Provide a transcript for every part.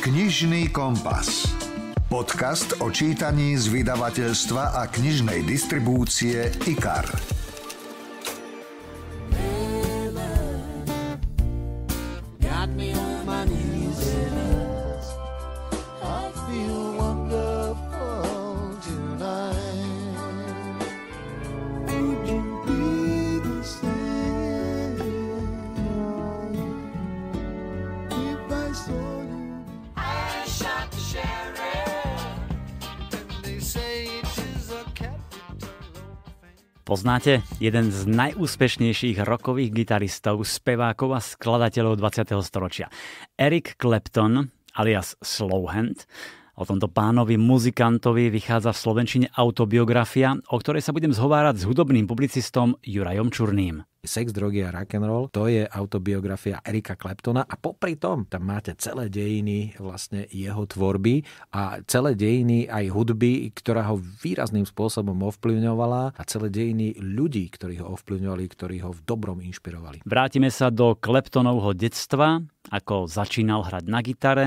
Knižný kompas. Podcast o čítaní z vydavateľstva a knižnej distribúcie IKAR. poznáte? Jeden z najúspešnejších rokových gitaristov, spevákov a skladateľov 20. storočia. Eric Clapton, alias Slowhand, O tomto pánovi muzikantovi vychádza v slovenčine autobiografia, o ktorej sa budem zhovárať s hudobným publicistom Jurajom Čurným. Sex, drogy a rock and roll, to je autobiografia Erika Kleptona a popri tom tam máte celé dejiny vlastne jeho tvorby a celé dejiny aj hudby, ktorá ho výrazným spôsobom ovplyvňovala a celé dejiny ľudí, ktorí ho ovplyvňovali, ktorí ho v dobrom inšpirovali. Vrátime sa do Kleptonovho detstva, ako začínal hrať na gitare.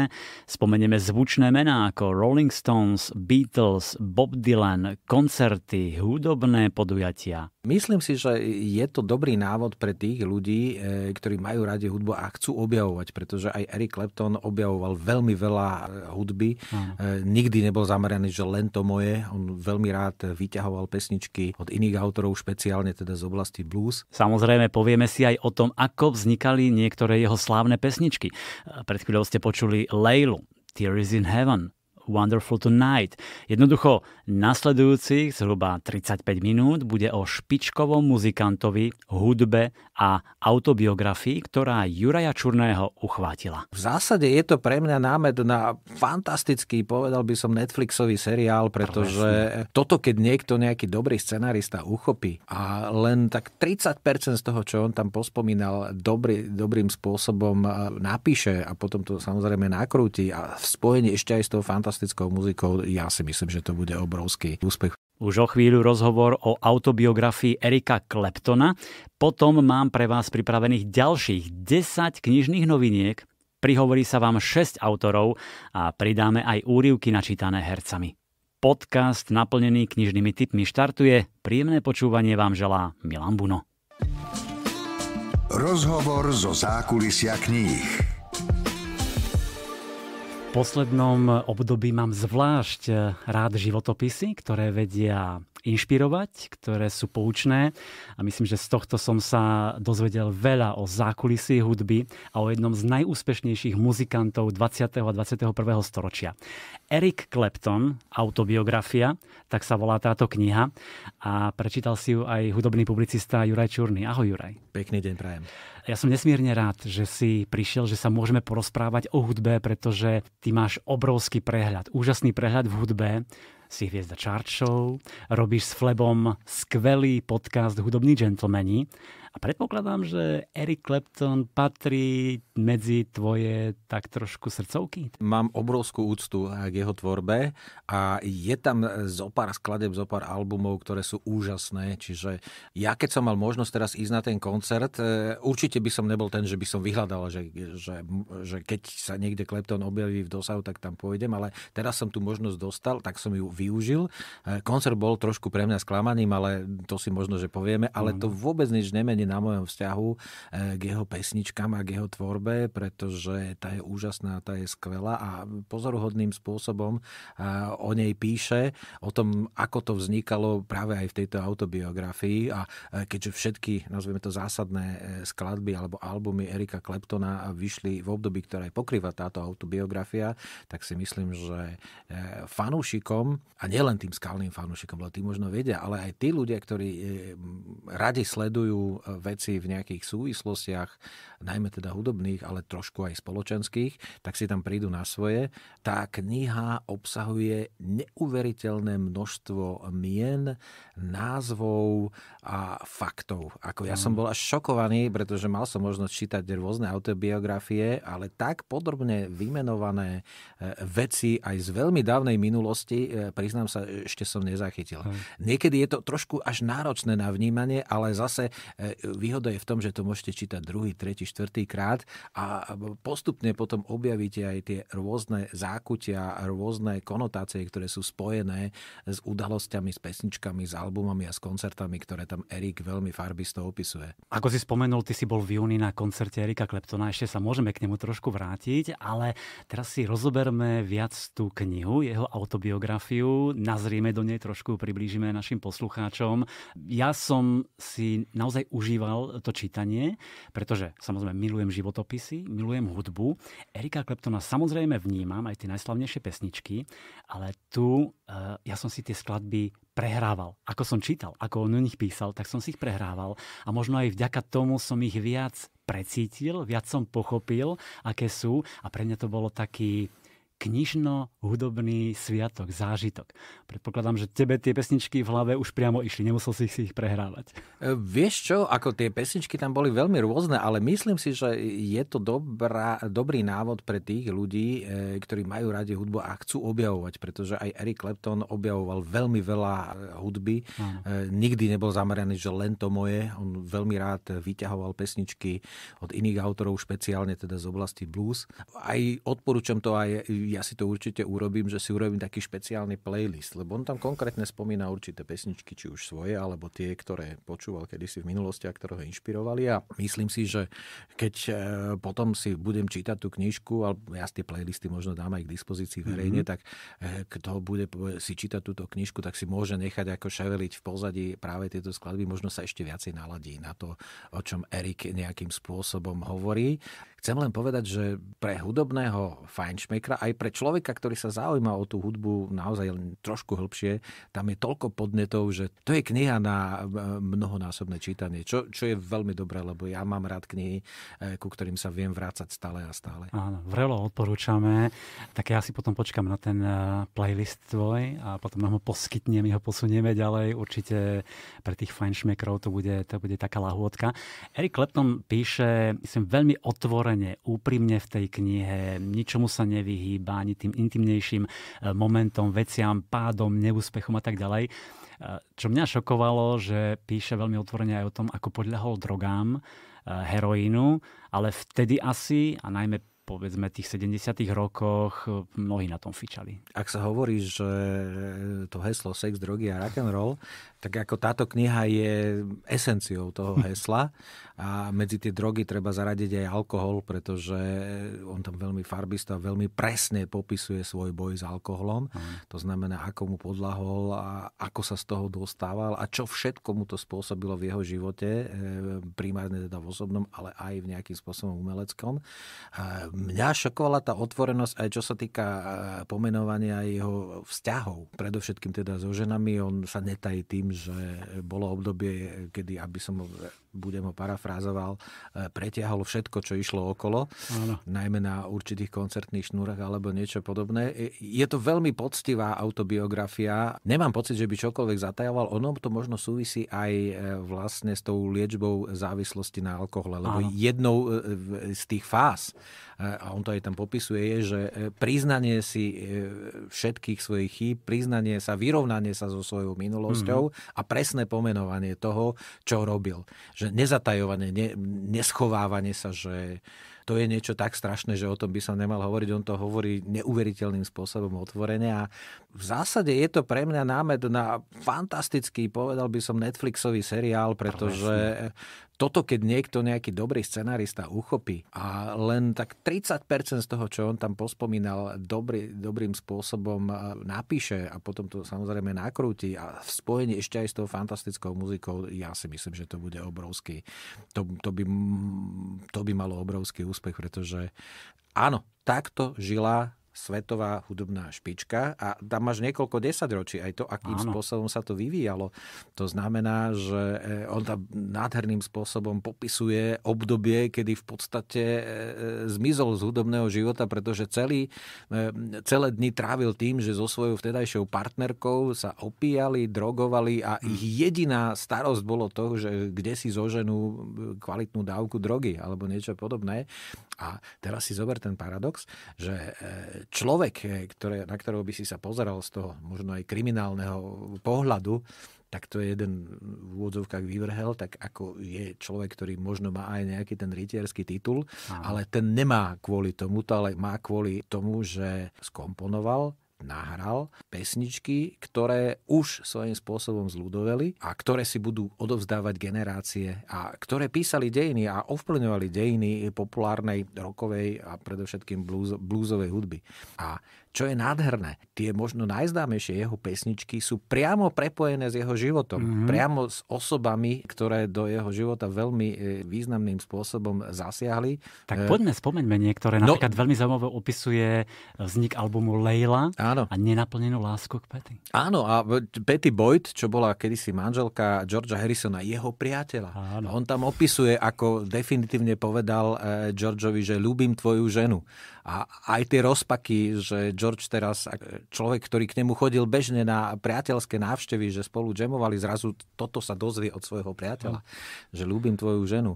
Spomenieme zvučné mená ako Rolling Stones, Beatles, Bob Dylan, koncerty, hudobné podujatia. Myslím si, že je to dobrý návod pre tých ľudí, e, ktorí majú radi hudbu a chcú objavovať, pretože aj Eric Clapton objavoval veľmi veľa e, hudby. Aha. E, nikdy nebol zameraný, že len to moje. On veľmi rád vyťahoval pesničky od iných autorov, špeciálne teda z oblasti blues. Samozrejme, povieme si aj o tom, ako vznikali niektoré jeho slávne pesničky. Pred chvíľou ste počuli Leilu, Tears in Heaven, Wonderful Tonight. Jednoducho, nasledujúcich zhruba 35 minút bude o špičkovom muzikantovi, hudbe a autobiografii, ktorá Juraja Čurného uchvátila. V zásade je to pre mňa námed na fantastický, povedal by som, Netflixový seriál, pretože Prvesne. toto, keď niekto, nejaký dobrý scenárista uchopí a len tak 30% z toho, čo on tam pospomínal, dobrý, dobrým spôsobom e, napíše a potom to samozrejme nakrúti a v spojení ešte aj s tou fantastickou fantastickou muzikou. Ja si myslím, že to bude obrovský úspech. Už o chvíľu rozhovor o autobiografii Erika Kleptona. Potom mám pre vás pripravených ďalších 10 knižných noviniek. Prihovorí sa vám 6 autorov a pridáme aj úrivky načítané hercami. Podcast naplnený knižnými tipmi štartuje. Príjemné počúvanie vám želá Milan Buno. Rozhovor zo zákulisia kníh poslednom období mám zvlášť rád životopisy, ktoré vedia inšpirovať, ktoré sú poučné a myslím, že z tohto som sa dozvedel veľa o zákulisí hudby a o jednom z najúspešnejších muzikantov 20. a 21. storočia. Eric Clapton, autobiografia, tak sa volá táto kniha a prečítal si ju aj hudobný publicista Juraj Čurný. Ahoj Juraj. Pekný deň prajem. Ja som nesmierne rád, že si prišiel, že sa môžeme porozprávať o hudbe, pretože ty máš obrovský prehľad, úžasný prehľad v hudbe, si hviezda Chart Show, robíš s Flebom skvelý podcast Hudobní džentlmeni a predpokladám, že Eric Clapton patrí medzi tvoje tak trošku srdcovky. Mám obrovskú úctu k jeho tvorbe a je tam zo pár skladeb, zo pár albumov, ktoré sú úžasné. Čiže ja keď som mal možnosť teraz ísť na ten koncert, e, určite by som nebol ten, že by som vyhľadal, že, že, že keď sa niekde Clapton objaví v dosahu, tak tam pôjdem, ale teraz som tú možnosť dostal, tak som ju využil. E, koncert bol trošku pre mňa sklamaný, ale to si možno, že povieme, ale to vôbec nič nemení hlavne na mojom vzťahu eh, k jeho pesničkám a k jeho tvorbe, pretože tá je úžasná, tá je skvelá a pozoruhodným spôsobom eh, o nej píše, o tom, ako to vznikalo práve aj v tejto autobiografii a eh, keďže všetky, nazveme to zásadné skladby alebo albumy Erika Kleptona vyšli v období, ktoré pokrýva táto autobiografia, tak si myslím, že fanúšikom, a nielen tým skalným fanúšikom, lebo tí možno vedia, ale aj tí ľudia, ktorí radi sledujú veci v nejakých súvislostiach, najmä teda hudobných, ale trošku aj spoločenských, tak si tam prídu na svoje. Tá kniha obsahuje neuveriteľné množstvo mien, názvov a faktov. Ako ja som mm. bol až šokovaný, pretože mal som možnosť čítať rôzne autobiografie, ale tak podrobne vymenované e, veci aj z veľmi dávnej minulosti, e, priznám sa, ešte som nezachytil. Hm. Niekedy je to trošku až náročné na vnímanie, ale zase e, výhoda je v tom, že to môžete čítať druhý, tretí, štvrtý krát a postupne potom objavíte aj tie rôzne zákutia, rôzne konotácie, ktoré sú spojené s udalosťami, s pesničkami, s albumami a s koncertami, ktoré tam Erik veľmi farbisto opisuje. Ako si spomenul, ty si bol v júni na koncerte Erika Kleptona, ešte sa môžeme k nemu trošku vrátiť, ale teraz si rozoberme viac tú knihu, jeho autobiografiu, nazrieme do nej trošku, priblížime našim poslucháčom. Ja som si naozaj užil užíval to čítanie, pretože samozrejme milujem životopisy, milujem hudbu. Erika Kleptona samozrejme vnímam, aj tie najslavnejšie pesničky, ale tu uh, ja som si tie skladby prehrával. Ako som čítal, ako on o nich písal, tak som si ich prehrával a možno aj vďaka tomu som ich viac precítil, viac som pochopil, aké sú a pre mňa to bolo taký knižno-hudobný sviatok, zážitok. Predpokladám, že tebe tie pesničky v hlave už priamo išli, nemusel si ich prehrávať. E, vieš čo, ako tie pesničky tam boli veľmi rôzne, ale myslím si, že je to dobrá, dobrý návod pre tých ľudí, e, ktorí majú radi hudbu a chcú objavovať, pretože aj Eric Clapton objavoval veľmi veľa e, hudby. Ano. Nikdy nebol zameraný, že len to moje. On veľmi rád vyťahoval pesničky od iných autorov, špeciálne teda z oblasti blues. Aj odporúčam to aj ja si to určite urobím, že si urobím taký špeciálny playlist, lebo on tam konkrétne spomína určité pesničky, či už svoje, alebo tie, ktoré počúval kedysi v minulosti a ktoré ho inšpirovali. A myslím si, že keď e, potom si budem čítať tú knižku, ale ja tie playlisty možno dám aj k dispozícii verejne, mm-hmm. tak e, kto bude si čítať túto knižku, tak si môže nechať ako ševeliť v pozadí práve tieto skladby, možno sa ešte viacej naladí na to, o čom Erik nejakým spôsobom hovorí. Chcem len povedať, že pre hudobného fajnšmekra, aj pre človeka, ktorý sa zaujíma o tú hudbu naozaj len trošku hĺbšie, tam je toľko podnetov, že to je kniha na mnohonásobné čítanie, čo, čo je veľmi dobré, lebo ja mám rád knihy, e, ku ktorým sa viem vrácať stále a stále. Áno, vrelo odporúčame. Tak ja si potom počkam na ten e, playlist tvoj a potom ho poskytnem, my ho posunieme ďalej. Určite pre tých fajnšmekrov to bude, to bude taká lahôdka. Erik Lepton píše, myslím, veľmi otvorené otvorene, úprimne v tej knihe, ničomu sa nevyhýba, ani tým intimnejším eh, momentom, veciam, pádom, neúspechom a tak ďalej. Eh, čo mňa šokovalo, že píše veľmi otvorene aj o tom, ako podľahol drogám, eh, heroínu, ale vtedy asi, a najmä povedzme tých 70 rokoch mnohí na tom fičali. Ak sa hovorí, že to heslo sex, drogy a rock and roll tak ako táto kniha je esenciou toho hm. hesla a medzi tie drogy treba zaradiť aj alkohol, pretože eh, on tam veľmi farbisto a veľmi presne popisuje svoj boj s alkoholom. Uh-huh. To znamená, ako mu podlahol a ako sa z toho dostával a čo všetko mu to spôsobilo v jeho živote, eh, primárne teda v osobnom, ale aj v nejakým spôsobom umeleckom. Mňa šokovala tá otvorenosť aj čo sa týka eh, pomenovania jeho vzťahov, predovšetkým teda so ženami, on sa netají tým, že bolo obdobie, kedy, aby som budem ho parafrázoval, e, pretiahol všetko, čo išlo okolo, Áno. najmä na určitých koncertných šnúrach alebo niečo podobné. E, je to veľmi poctivá autobiografia. Nemám pocit, že by čokoľvek zatajoval. Ono to možno súvisí aj e, vlastne s tou liečbou závislosti na alkohole, lebo Áno. jednou z tých fáz, a on to aj tam popisuje, je, že priznanie si všetkých svojich chýb, priznanie sa, vyrovnanie sa so svojou minulosťou mm-hmm. a presné pomenovanie toho, čo robil že nezatajovanie, ne, neschovávanie sa, že to je niečo tak strašné, že o tom by som nemal hovoriť. On to hovorí neuveriteľným spôsobom otvorene a v zásade je to pre mňa námed na fantastický, povedal by som, Netflixový seriál, pretože toto, keď niekto, nejaký dobrý scenárista uchopí a len tak 30% z toho, čo on tam pospomínal, dobrý, dobrým spôsobom e, napíše a potom to samozrejme nakrúti a v spojení ešte aj s tou fantastickou muzikou, ja si myslím, že to bude obrovský, to, to, by, to by malo obrovský úspech, pretože áno, takto žila svetová hudobná špička a tam máš niekoľko desaťročí aj to, akým Áno. spôsobom sa to vyvíjalo. To znamená, že e, on tam nádherným spôsobom popisuje obdobie, kedy v podstate e, e, zmizol z hudobného života, pretože celý, celé dni trávil tým, že so svojou vtedajšou partnerkou sa opíjali, drogovali a hm. ich jediná starosť bolo to, že kde si zoženú kvalitnú dávku drogy alebo niečo podobné. A teraz si zober ten paradox, že e, človek, e, ktoré, na ktorého by si sa pozeral z toho možno aj kriminálneho pohľadu, tak to je jeden v úvodzovkách vyvrhel, tak ako je človek, ktorý možno má aj nejaký ten rytierský titul, Aha. ale ten nemá kvôli tomuto, ale má kvôli tomu, že skomponoval nahral pesničky, ktoré už svojím spôsobom zľudoveli a ktoré si budú odovzdávať generácie a ktoré písali dejiny a ovplyvňovali dejiny populárnej rokovej a predovšetkým blúzovej hudby. A čo je nádherné, tie možno najznámejšie jeho pesničky sú priamo prepojené s jeho životom, mm-hmm. priamo s osobami, ktoré do jeho života veľmi e, významným spôsobom zasiahli. Tak e, poďme, spomeňme niektoré. No. Napríklad veľmi zaujímavé opisuje vznik albumu Leila áno. a nenaplnenú lásku k Petty. Áno, a Petty Boyd, čo bola kedysi manželka Georgia Harrisona, jeho priateľa. Áno. On tam opisuje, ako definitívne povedal e, Georgeovi, že ľúbim tvoju ženu. A aj tie rozpaky, že George teraz, človek, ktorý k nemu chodil bežne na priateľské návštevy, že spolu džemovali, zrazu toto sa dozvie od svojho priateľa, mm. že ľúbim tvoju ženu.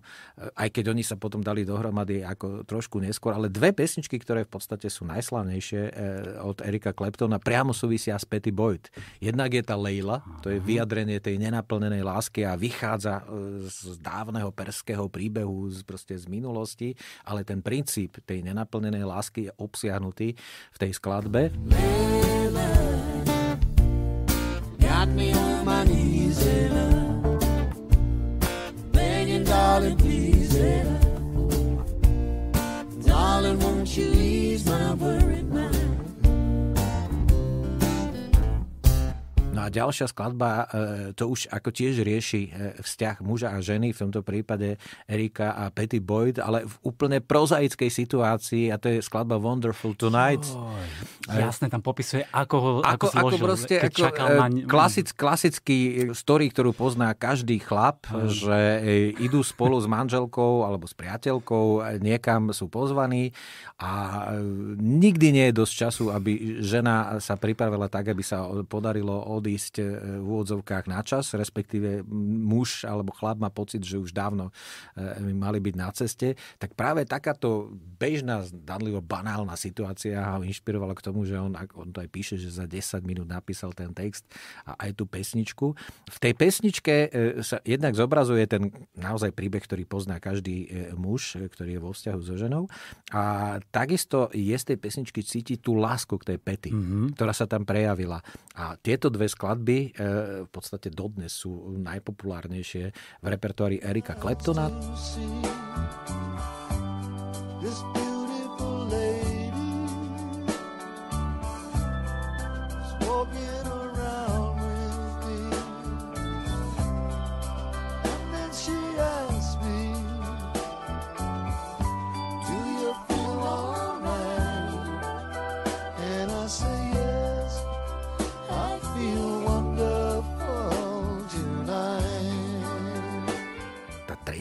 Aj keď oni sa potom dali dohromady ako trošku neskôr, ale dve pesničky, ktoré v podstate sú najslavnejšie eh, od Erika Kleptona, priamo súvisia s Petty Boyd. Jednak je tá Leila, to je vyjadrenie tej nenaplnenej lásky a vychádza eh, z dávneho perského príbehu, z, proste z minulosti, ale ten princíp tej nenaplnenej lásky lásky je obsiahnutý v tej skladbe. darling, won't you ease my worried mind? No a ďalšia skladba, e, to už ako tiež rieši e, vzťah muža a ženy, v tomto prípade Erika a Patty Boyd, ale v úplne prozaickej situácii a to je skladba Wonderful Tonight. Oh, e, jasne, tam popisuje, ako ho ako, ako, zložil, ako proste, keď ako, čakal na... klasic, klasický story, ktorú pozná každý chlap, mm. že idú spolu s manželkou alebo s priateľkou, niekam sú pozvaní a nikdy nie je dosť času, aby žena sa pripravila tak, aby sa podarilo od odísť e, v úvodzovkách na čas, respektíve muž alebo chlap má pocit, že už dávno e, mali byť na ceste, tak práve takáto bežná, zdanlivo banálna situácia ho inšpirovala k tomu, že on, on to aj píše, že za 10 minút napísal ten text a aj tú pesničku. V tej pesničke e, sa jednak zobrazuje ten naozaj príbeh, ktorý pozná každý muž, ktorý je vo vzťahu so ženou. A takisto je z tej pesničky cítiť tú lásku k tej pety, mm-hmm. ktorá sa tam prejavila. A tieto dve skladby e, v podstate dodnes sú najpopulárnejšie v repertoári Erika Claptona. This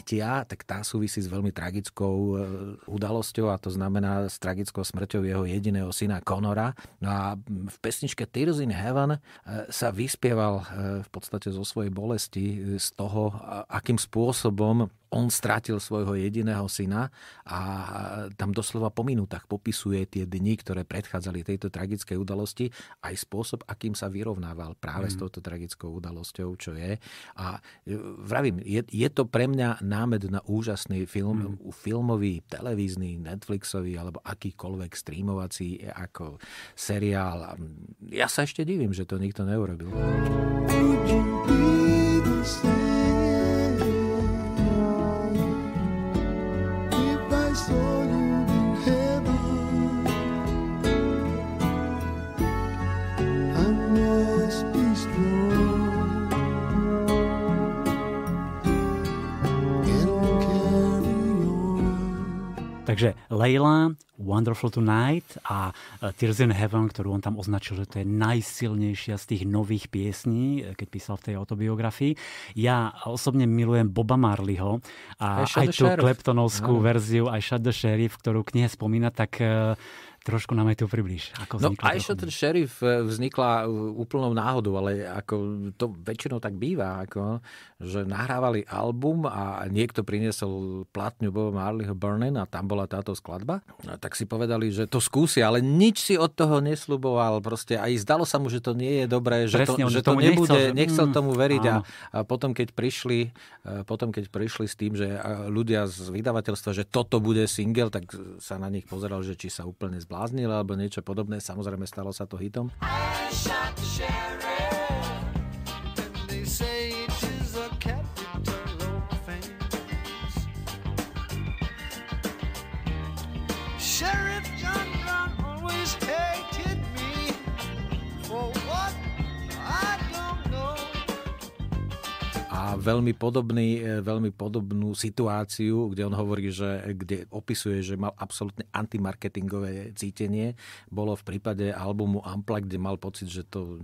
bratia, tak tá súvisí s veľmi tragickou e, udalosťou a to znamená s tragickou smrťou jeho jediného syna konora. No a v pesničke Tears in Heaven e, sa vyspieval e, v podstate zo svojej bolesti z toho, akým spôsobom on strátil svojho jediného syna a tam doslova po minútach popisuje tie dni, ktoré predchádzali tejto tragickej udalosti, aj spôsob, akým sa vyrovnával práve mm. s mhm. touto tragickou udalosťou, čo je. A e, vravím, je, je to pre mňa námed na úžasný film, mm. filmový, televízny, Netflixový alebo akýkoľvek streamovací e, ako seriál. Ja sa ešte divím, že to nikto neurobil. Would you be the same? Takže Leila, Wonderful Tonight a e, Tears in Heaven, ktorú on tam označil, že to je najsilnejšia z tých nových piesní, e, keď písal v tej autobiografii. Ja osobne milujem Boba Marleyho a aj, aj tú Kleptonovskú no. verziu, aj Shut the Sheriff, ktorú knihe spomína, tak e, Trošku nám aj to približ. Ako no aj ten šerif e, vznikla e, úplnou náhodou, ale ako to väčšinou tak býva, ako, že nahrávali album a niekto priniesol platňu Boba Marleyho Burnin a tam bola táto skladba. No, tak si povedali, že to skúsi, ale nič si od toho nesľuboval. Proste aj zdalo sa mu, že to nie je dobré, že Presne, to, že to nebude, nechcel, že... nechcel mm, tomu veriť. A, a potom, keď prišli, e, potom, keď prišli s tým, že ľudia z vydavateľstva, že toto bude single, tak sa na nich pozeral, že či sa úplne zbláznili zbláznil alebo niečo podobné. Samozrejme, stalo sa to hitom. I shot the sheriff. veľmi, podobný, e, veľmi podobnú situáciu, kde on hovorí, že kde opisuje, že mal absolútne antimarketingové cítenie. Bolo v prípade albumu Ampla, kde mal pocit, že to,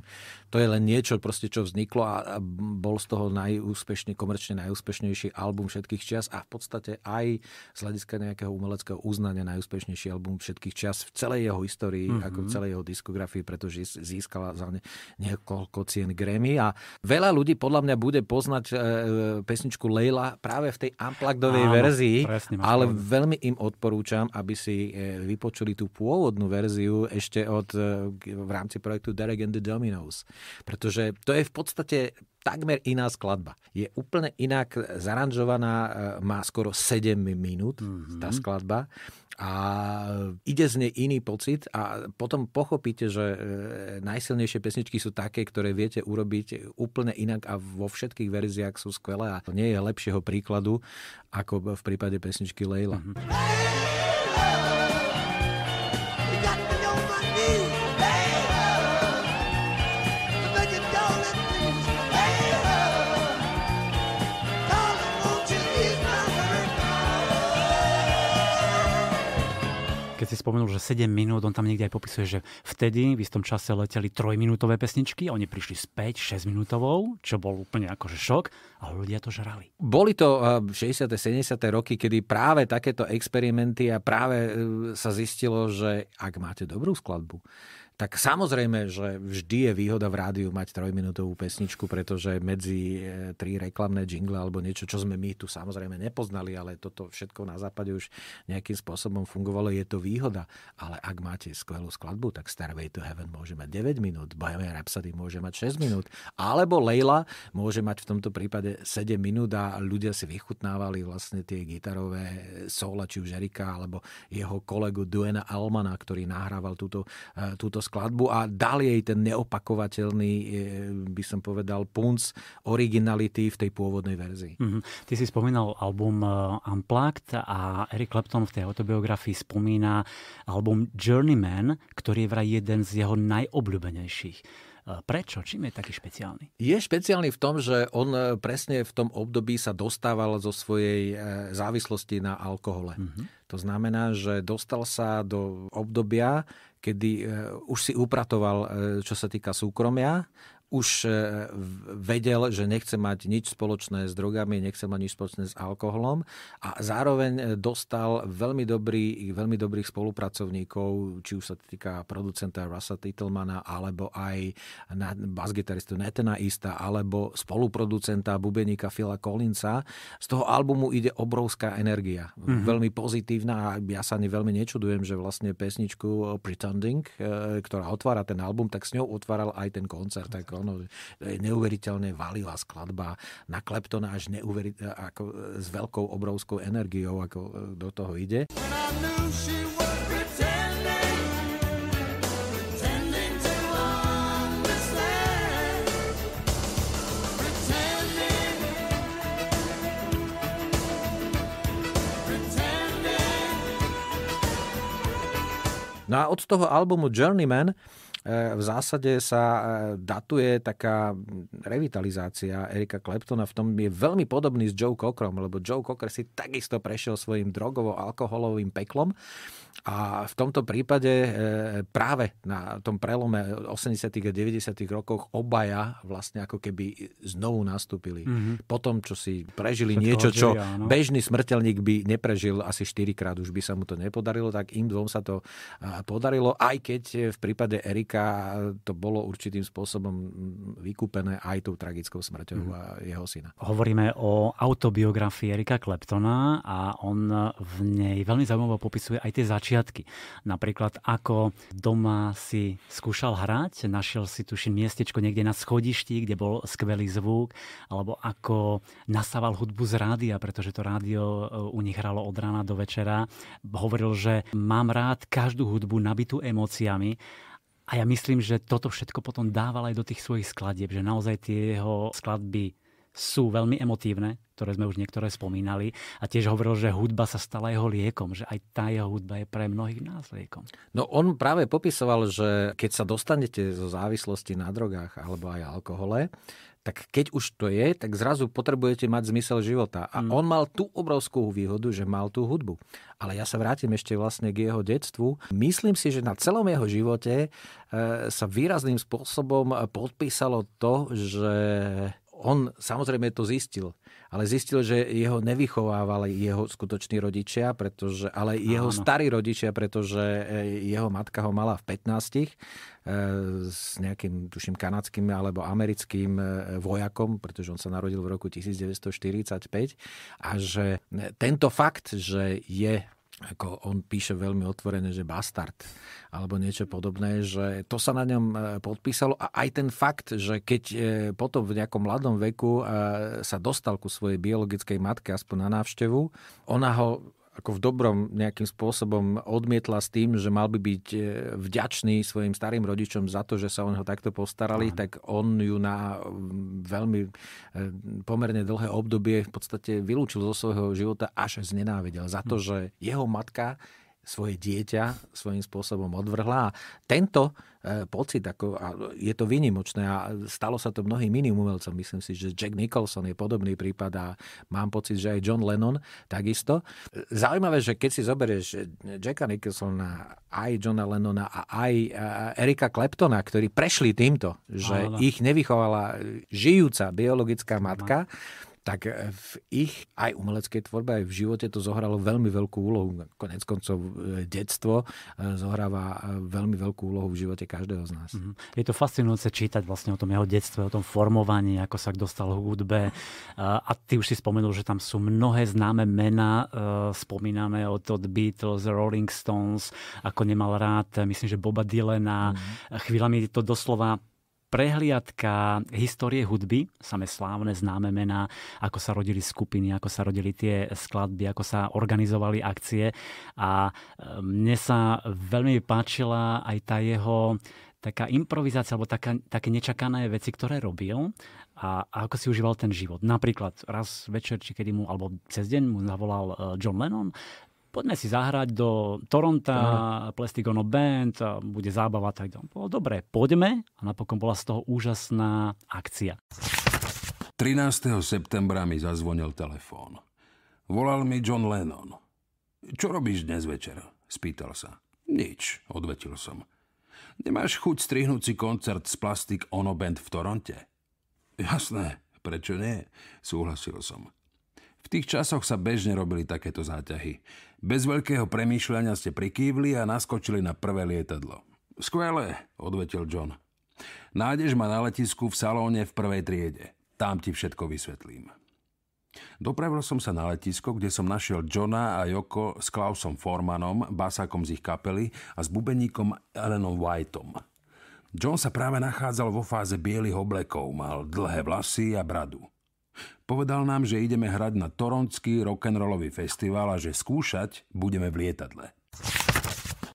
to je len niečo, proste, čo vzniklo a, a bol z toho najúspešný, komerčne najúspešnejší album všetkých čas a v podstate aj z hľadiska nejakého umeleckého uznania najúspešnejší album všetkých čas v celej jeho histórii, mm-hmm. ako v celej jeho diskografii, pretože získala za ne niekoľko cien Grammy a veľa ľudí podľa mňa bude poznať e, E, pesničku Leila práve v tej Amplagdovej verzii, presne, ale pravdu. veľmi im odporúčam, aby si e, vypočuli tú pôvodnú verziu ešte od, e, v rámci projektu Derek and the Dominos. Pretože to je v podstate takmer iná skladba. Je úplne inak zaranžovaná, má skoro 7 minút mm-hmm. tá skladba a ide z nej iný pocit a potom pochopíte, že e, najsilnejšie pesničky sú také, ktoré viete urobiť úplne inak a vo všetkých verziách sú skvelé a nie je lepšieho príkladu ako v prípade pesničky Leila. Mm-hmm. spomenul, že 7 minút, on tam niekde aj popisuje, že vtedy v istom čase leteli 3 minútové pesničky, oni prišli späť 6 minútovou, čo bol úplne akože šok a ľudia to žrali. Boli to 60. Eh, 70. roky, kedy práve takéto experimenty a práve eh, sa zistilo, že ak máte dobrú skladbu, tak samozrejme, že vždy je výhoda v rádiu mať trojminútovú pesničku, pretože medzi e, tri reklamné jingle alebo niečo, čo sme my tu samozrejme nepoznali, ale toto všetko na západe už nejakým spôsobom fungovalo, je to výhoda. Ale ak máte skvelú skladbu, tak Starway to Heaven môže mať 9 minút, Bohemian Rhapsody môže mať 6 minút, alebo Leila môže mať v tomto prípade 7 minút a ľudia si vychutnávali vlastne tie gitarové e, sóla, či už Erika, alebo jeho kolegu Duena Almana, ktorý nahrával túto, e, túto skladbu a dal jej ten neopakovateľný, e, by som povedal, punc originality v tej pôvodnej verzii. Mm-hmm. Ty si spomínal album e, Unplugged a Eric Clapton v tej autobiografii spomína album Journeyman, ktorý je vraj jeden z jeho najobľúbenejších. E, prečo? Čím je taký špeciálny? Je špeciálny v tom, že on presne v tom období sa dostával zo svojej závislosti na alkohole. Mm-hmm. To znamená, že dostal sa do obdobia, kedy eh, už si upratoval, eh, čo sa týka súkromia už e, vedel, že nechce mať nič spoločné s drogami, nechce mať nič spoločné s alkoholom a zároveň e, dostal veľmi, dobrý, veľmi dobrých spolupracovníkov, či už sa týka producenta Russa Titelmana, alebo aj basgitaristu Netena Ista, alebo spoluproducenta bubeníka Phila Collinsa. Z toho albumu ide obrovská energia, mm-hmm. veľmi pozitívna a ja sa ani veľmi nečudujem, že vlastne pesničku Pretending, e, ktorá otvára ten album, tak s ňou otváral aj ten koncert. Tak to je neuveriteľne valila skladba na Kleptona až neuveri, ako, s veľkou, obrovskou energiou, ako e, do toho ide. No a od toho albumu Journeyman E, v zásade sa e, datuje taká revitalizácia Erika Claptona. V tom je veľmi podobný s Joe Cockerom, lebo Joe Cocker si takisto prešiel svojim drogovo-alkoholovým peklom a v tomto prípade e, práve na tom prelome 80. a 90. rokoch obaja vlastne ako keby znovu nastúpili. Mm-hmm. Po tom, čo si prežili Všetko niečo, čo áno. bežný smrteľník by neprežil asi 4 krát, už by sa mu to nepodarilo, tak im dvom sa to podarilo, aj keď v prípade Erika to bolo určitým spôsobom vykúpené aj tou tragickou smrťou mm-hmm. jeho syna. Hovoríme o autobiografii Erika Kleptona a on v nej veľmi zaujímavo popisuje aj tie zač- začiatky. Napríklad ako doma si skúšal hrať, našiel si tuším miestečko niekde na schodišti, kde bol skvelý zvuk, alebo ako nasával hudbu z rádia, pretože to rádio e, u nich hralo od rána do večera. Hovoril, že mám rád každú hudbu nabitú emóciami a ja myslím, že toto všetko potom dával aj do tých svojich skladieb, že naozaj tie jeho skladby sú veľmi emotívne, ktoré sme už niektoré spomínali. A tiež hovoril, že hudba sa stala jeho liekom, že aj tá jeho hudba je pre mnohých nás liekom. No on práve popisoval, že keď sa dostanete zo závislosti na drogách alebo aj alkohole, tak keď už to je, tak zrazu potrebujete mať zmysel života. A mm. on mal tú obrovskú výhodu, že mal tú hudbu. Ale ja sa vrátim ešte vlastne k jeho detstvu. Myslím si, že na celom jeho živote eh, sa výrazným spôsobom podpísalo to, že on samozrejme to zistil, ale zistil, že jeho nevychovávali jeho skutoční rodičia, pretože, ale jeho starí rodičia, pretože e, jeho matka ho mala v 15 e, s nejakým, tuším, kanadským alebo americkým e, vojakom, pretože on sa narodil v roku 1945 a že tento fakt, že je ako on píše veľmi otvorene, že bastard alebo niečo podobné, že to sa na ňom e, podpísalo a aj ten fakt, že keď e, potom v nejakom mladom veku e, sa dostal ku svojej biologickej matke aspoň na návštevu, ona ho ako v dobrom nejakým spôsobom odmietla s tým, že mal by byť e, vďačný svojim starým rodičom za to, že sa o neho takto postarali, Aha. tak on ju na e, veľmi e, pomerne dlhé obdobie v podstate vylúčil zo svojho života až znenávidel za to, hm. že jeho matka svoje dieťa svojím spôsobom odvrhla. A tento e, pocit, ako, a je to vynimočné a stalo sa to mnohým iným umelcom. Myslím si, že Jack Nicholson je podobný prípad a mám pocit, že aj John Lennon takisto. Zaujímavé, že keď si zoberieš Jacka Nicholsona, aj Johna Lennona a aj e, Erika Claptona, ktorí prešli týmto, že Áno. ich nevychovala žijúca biologická matka, Áno tak e, v ich aj umeleckej tvorbe, aj v živote to zohralo veľmi veľkú úlohu. Konec koncov e, detstvo e, zohráva veľmi veľkú úlohu v živote každého z nás. Mhm. Je to fascinujúce čítať vlastne o tom jeho detstve, o tom formovaní, ako sa dostal k hudbe. A ty už si spomenul, že tam sú mnohé známe mená, spomíname od, od Beatles, Rolling Stones, ako nemal rád, myslím, že Boba Dylana. Mm-hmm. Chvíľami to doslova prehliadka histórie hudby, same slávne známe mená, ako sa rodili skupiny, ako sa rodili tie skladby, ako sa organizovali akcie a ehm, mne sa veľmi páčila aj tá jeho taká improvizácia alebo taká, také nečakané veci, ktoré robil a, a ako si užíval ten život. Napríklad raz večer, či kedy mu, alebo cez deň mu zavolal eh, John Lennon, poďme si zahrať do Toronta, uh-huh. Ono Band, bude zábava tak ďalej. Bolo dobre, poďme a napokon bola z toho úžasná akcia. 13. septembra mi zazvonil telefón. Volal mi John Lennon. Čo robíš dnes večer? Spýtal sa. Nič, odvetil som. Nemáš chuť strihnúť si koncert z Plastic Ono Band v Toronte? Jasné, prečo nie? Súhlasil som. V tých časoch sa bežne robili takéto záťahy. Bez veľkého premýšľania ste prikývli a naskočili na prvé lietadlo. Skvelé, odvetil John. Nájdeš ma na letisku v salóne v prvej triede. Tam ti všetko vysvetlím. Dopravil som sa na letisko, kde som našiel Johna a Joko s Klausom Formanom, basákom z ich kapely a s bubeníkom Elenom Whiteom. John sa práve nachádzal vo fáze bielých oblekov, mal dlhé vlasy a bradu. Povedal nám, že ideme hrať na torontský rock'n'rollový festival a že skúšať budeme v lietadle.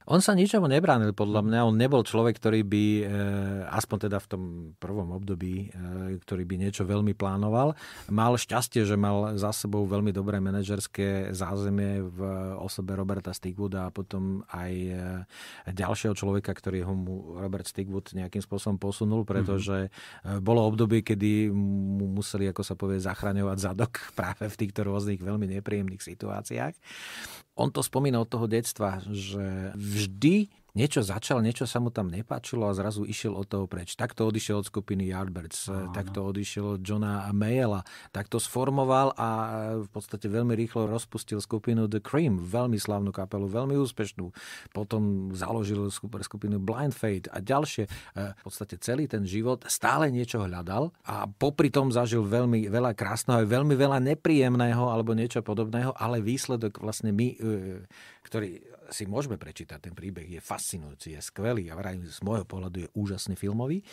On sa ničomu nebránil, podľa mňa. On nebol človek, ktorý by, eh, aspoň teda v tom prvom období, eh, ktorý by niečo veľmi plánoval. Mal šťastie, že mal za sebou veľmi dobré manažerské zázemie v osobe Roberta Stigwooda a potom aj eh, ďalšieho človeka, ktorý ho mu Robert Stigwood nejakým spôsobom posunul, pretože mm-hmm. bolo obdobie, kedy mu museli, ako sa povie, zachraňovať zadok práve v týchto rôznych veľmi nepríjemných situáciách. On to spomína od toho detstva, že vždy niečo začal, niečo sa mu tam nepáčilo a zrazu išiel od toho preč. Takto odišiel od skupiny Yardbirds, no, takto odišiel od Johna Mayela, takto sformoval a eh, v podstate veľmi rýchlo rozpustil skupinu The Cream, veľmi slavnú kapelu, veľmi úspešnú. Potom založil super skupinu Blind Fate a ďalšie. Eh, v podstate celý ten život stále niečo hľadal a popri tom zažil veľmi veľa krásneho, aj veľmi veľa nepríjemného alebo niečo podobného, ale výsledok vlastne my, ktorý si môžeme prečítať, ten príbeh je fascinujúci, je skvelý a vraj z môjho pohľadu je úžasný filmový,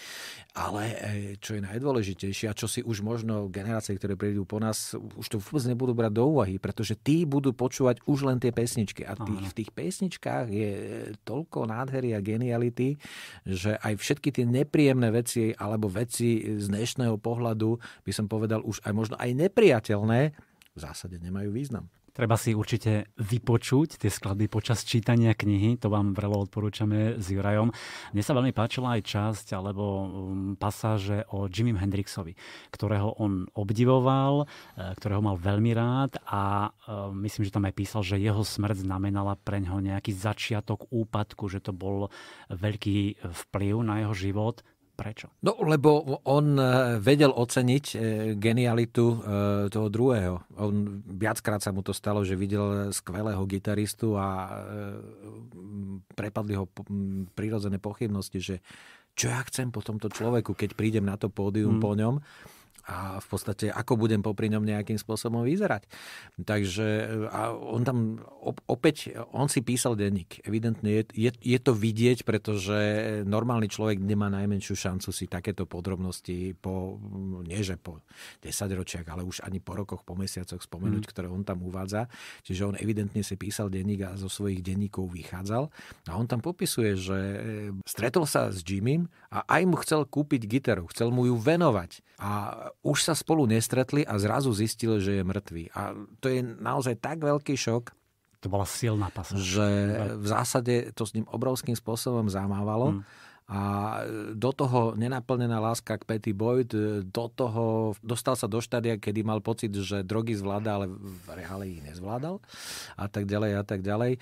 ale e, čo je najdôležitejšie a čo si už možno generácie, ktoré prídu po nás, už to vôbec nebudú brať do úvahy, pretože tí budú počúvať už len tie pesničky a tých, v tých pesničkách je e, toľko nádhery a geniality, že aj všetky tie nepríjemné veci alebo veci z dnešného pohľadu by som povedal už aj možno aj nepriateľné, v zásade nemajú význam. Treba si určite vypočuť tie skladby počas čítania knihy, to vám vrelo odporúčame s Jurajom. Mne sa veľmi páčila aj časť alebo um, pasáže o Jimmy Hendrixovi, ktorého on obdivoval, e, ktorého mal veľmi rád a e, myslím, že tam aj písal, že jeho smrť znamenala pre ňo nejaký začiatok úpadku, že to bol veľký vplyv na jeho život, Prečo? No, lebo on e, vedel oceniť e, genialitu e, toho druhého. On viackrát sa mu to stalo, že videl skvelého gitaristu a prepadli ho prírodzené pochybnosti, že čo ja chcem po tomto človeku, keď prídem na to pódium hmm. po ňom a v podstate ako budem popri ňom nejakým spôsobom vyzerať. Takže e, a on tam opäť, on si písal denník. Evidentne je, je, je to vidieť, pretože normálny človek nemá najmenšiu šancu si takéto podrobnosti po, nie že po 10 ročiach, ale už ani po rokoch, po mesiacoch spomenúť, mm. ktoré on tam uvádza. Čiže on evidentne si písal denník a zo svojich denníkov vychádzal. A on tam popisuje, že e, stretol sa s Jimmym a aj mu chcel kúpiť gitaru, chcel mu ju venovať. A už sa spolu nestretli a zrazu zistil, že je mŕtvý. A to je naozaj tak veľký šok, to bola silná pasáž. Že v zásade to s ním obrovským spôsobom zamávalo. Hmm. A do toho nenaplnená láska k Petty Boyd, do toho dostal sa do štádia, kedy mal pocit, že drogy zvláda, ale v reále ich nezvládal a tak ďalej a tak ďalej. E,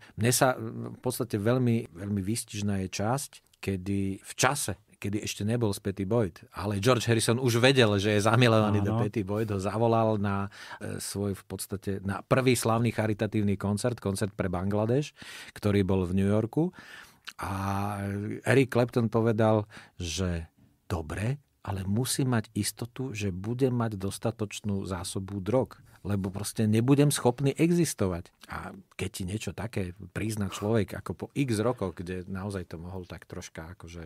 mne sa v podstate veľmi, veľmi výstižná je časť, kedy v čase kedy ešte nebol s Petty Boyd. Ale George Harrison už vedel, že je zamilovaný do Petty Boyd, ho zavolal na e, svoj v podstate na prvý slavný charitatívny koncert, koncert pre Bangladeš, ktorý bol v New Yorku. A Eric Clapton povedal, že dobre, ale musí mať istotu, že bude mať dostatočnú zásobu drog lebo proste nebudem schopný existovať. A keď ti niečo také prizná človek, ako po x rokoch, kde naozaj to mohol tak troška akože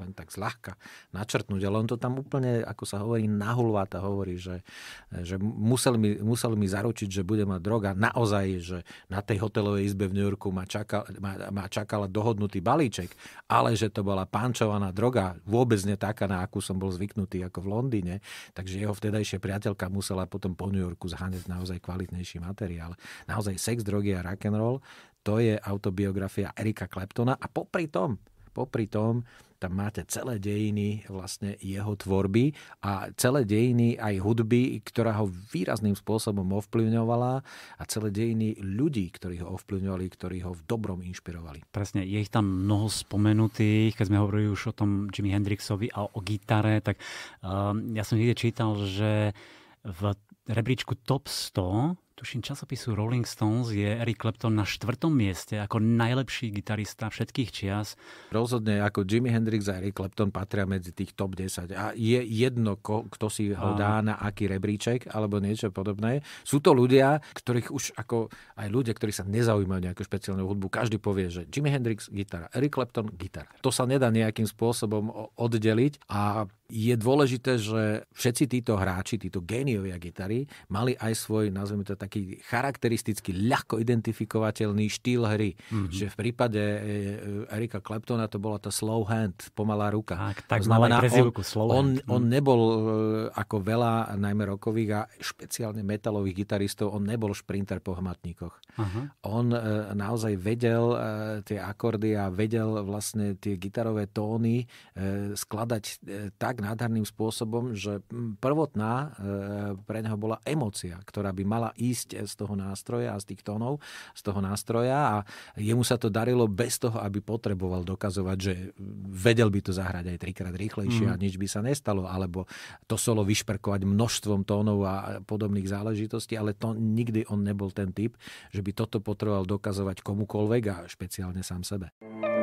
len tak zľahka načrtnúť, ale on to tam úplne, ako sa hovorí, nahulváta hovorí, že, že musel, mi, musel mi zaručiť, že bude mať droga naozaj, že na tej hotelovej izbe v New Yorku ma, čaka, ma, ma čakala dohodnutý balíček, ale že to bola pančovaná droga, vôbec nie taká, na akú som bol zvyknutý ako v Londýne, takže jeho vtedajšia priateľka musela potom po New Yorku zháňať naozaj kvalitnejší materiál. Naozaj sex, drogy a rock and roll, to je autobiografia Erika Kleptona a popri tom Popri tom tam máte celé dejiny vlastne jeho tvorby a celé dejiny aj hudby, ktorá ho výrazným spôsobom ovplyvňovala a celé dejiny ľudí, ktorí ho ovplyvňovali, ktorí ho v dobrom inšpirovali. Presne, je ich tam mnoho spomenutých, keď sme hovorili už o tom Jimi Hendrixovi a o gitare, tak um, ja som niekde čítal, že v rebríčku TOP 100 tuším, časopisu Rolling Stones je Eric Clapton na štvrtom mieste ako najlepší gitarista všetkých čias. Rozhodne ako Jimi Hendrix a Eric Clapton patria medzi tých top 10. A je jedno, ko, kto si ho dá na aký rebríček alebo niečo podobné. Sú to ľudia, ktorých už ako aj ľudia, ktorí sa nezaujímajú nejakú špeciálnu hudbu, každý povie, že Jimi Hendrix gitara, Eric Clapton gitara. To sa nedá nejakým spôsobom oddeliť a je dôležité, že všetci títo hráči, títo géniovia gitary, mali aj svoj, nazveme to taký charakteristický, ľahko identifikovateľný štýl hry. Mm-hmm. Že v prípade eh, Erika Claptona to bola tá slow hand, pomalá ruka. Tak, tak to znamená, prezivku, on, slow on, hand. Mhm. on nebol eh, ako veľa, najmä rokových a špeciálne metalových gitaristov, on nebol šprinter po hmatníkoch. Uh-huh. On eh, naozaj vedel tie akordy a vedel vlastne tie gitarové tóny skladať tak nádherným spôsobom, že mm, prvotná e, pre neho bola emocia, ktorá by mala ísť z toho nástroja a z tých tónov, z toho nástroja a jemu sa to darilo bez toho, aby potreboval dokazovať, že vedel by to zahrať aj trikrát rýchlejšie mm. a mhm. nič by sa nestalo, alebo to solo vyšperkovať množstvom tónov a podobných záležitostí, ale to nikdy on nebol ten typ, že by toto potreboval dokazovať komukoľvek a špeciálne sám sebe. thank you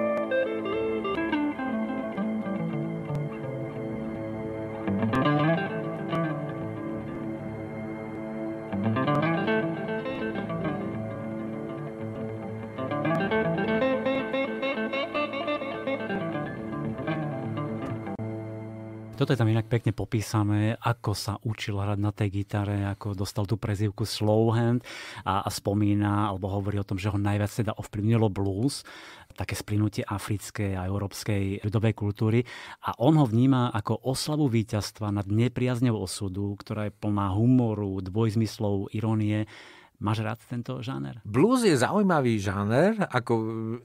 Toto je tam inak pekne popísané, ako sa učil hrať na tej gitare, ako dostal tú prezivku Slowhand a, a spomína, alebo hovorí o tom, že ho najviac teda ovplyvnilo blues, také splinutie africkej a európskej ľudovej kultúry a on ho vníma ako oslavu víťazstva nad nepriazňou osudu, ktorá je plná humoru, dvojzmyslov, ironie. Máš rád tento žáner? Blues je zaujímavý žáner, ako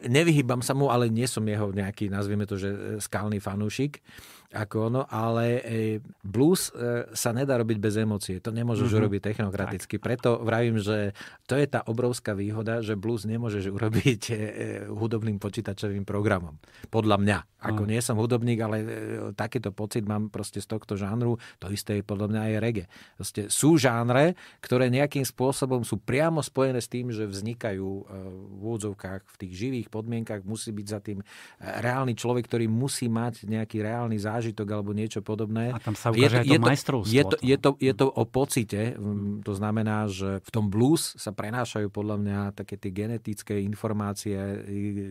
nevyhýbam sa mu, ale nie som jeho nejaký, nazvieme to, že skalný fanúšik ako ono, ale e, blues e, sa nedá robiť bez emócie. To nemôžeš mm-hmm. urobiť technokraticky. Tak. Preto vravím, že to je tá obrovská výhoda, že blues nemôžeš urobiť e, e hudobným počítačovým programom. Podľa mňa. Ako mm. nie som hudobník, ale e, takýto pocit mám proste z tohto žánru. To isté je podľa mňa aj reggae. Proste sú žánre, ktoré nejakým spôsobom sú priamo spojené s tým, že vznikajú e, v úvodzovkách, v tých živých podmienkach. Musí byť za tým e, reálny človek, ktorý musí mať nejaký reálny zážitok zážitok alebo niečo podobné. A tam sa ukáže je, je to, majstrovstvo. Je to, je, to, je to o pocite, mm, to znamená, že v tom blues sa prenášajú podľa mňa také tie genetické informácie,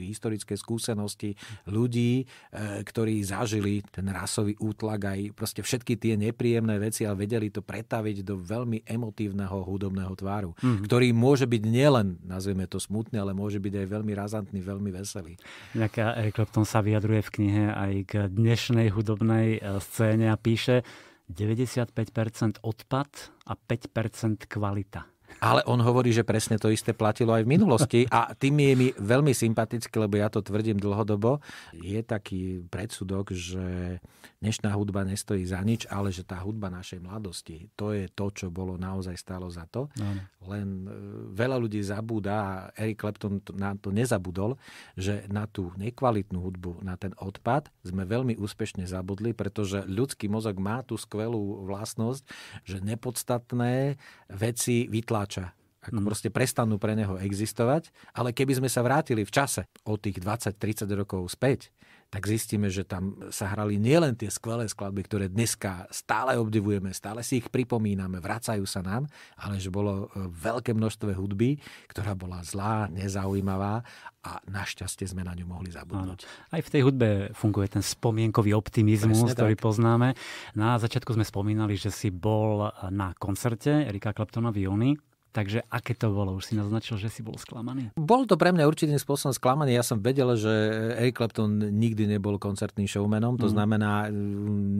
historické skúsenosti ľudí, e, ktorí zažili ten rasový útlak aj proste všetky tie nepríjemné veci a vedeli to pretaviť do veľmi emotívneho hudobného tváru, mm-hmm. ktorý môže byť nielen, nazvime to smutný, ale môže byť aj veľmi razantný, veľmi veselý. Tak Eric Clapton sa vyjadruje v knihe aj k dnešnej hudobnej hudobnej e, scéne a píše 95% odpad a 5% kvalita. Ale on hovorí, že presne to isté platilo aj v minulosti a tým je mi veľmi sympatický, lebo ja to tvrdím dlhodobo. Je taký predsudok, že dnešná hudba nestojí za nič, ale že tá hudba našej mladosti, to je to, čo bolo naozaj stálo za to. No. Len e, veľa ľudí zabúda a Eric Clapton na to nezabudol, že na tú nekvalitnú hudbu, na ten odpad sme veľmi úspešne zabudli, pretože ľudský mozog má tú skvelú vlastnosť, že nepodstatné veci vytláča hráča Ako mm. proste prestanú pre neho existovať, ale keby sme sa vrátili v čase o tých 20-30 rokov späť, tak zistíme, že tam sa hrali nielen tie skvelé skladby, ktoré dneska stále obdivujeme, stále si ich pripomíname, vracajú sa nám, ale že bolo e, veľké množstvo hudby, ktorá bola zlá, nezaujímavá a našťastie sme na ňu mohli zabudnúť. Áno. Aj v tej hudbe funguje ten spomienkový optimizmus, Presne ktorý tak. poznáme. Na začiatku sme spomínali, že si bol na koncerte Erika Claptona v júni Takže aké to bolo? Už si naznačil, že si bol sklamaný? Bol to pre mňa určitým spôsobom sklamaný. Ja som vedel, že Eric Clapton nikdy nebol koncertným showmanom. To mhm. mm. znamená,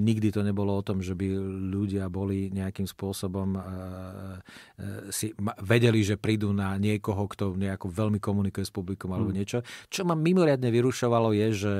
nikdy to nebolo o tom, že by ľudia boli nejakým spôsobom uh, si vedeli, že prídu na niekoho, kto nejako veľmi komunikuje s publikom alebo mhm. niečo. Čo ma mimoriadne vyrušovalo je, že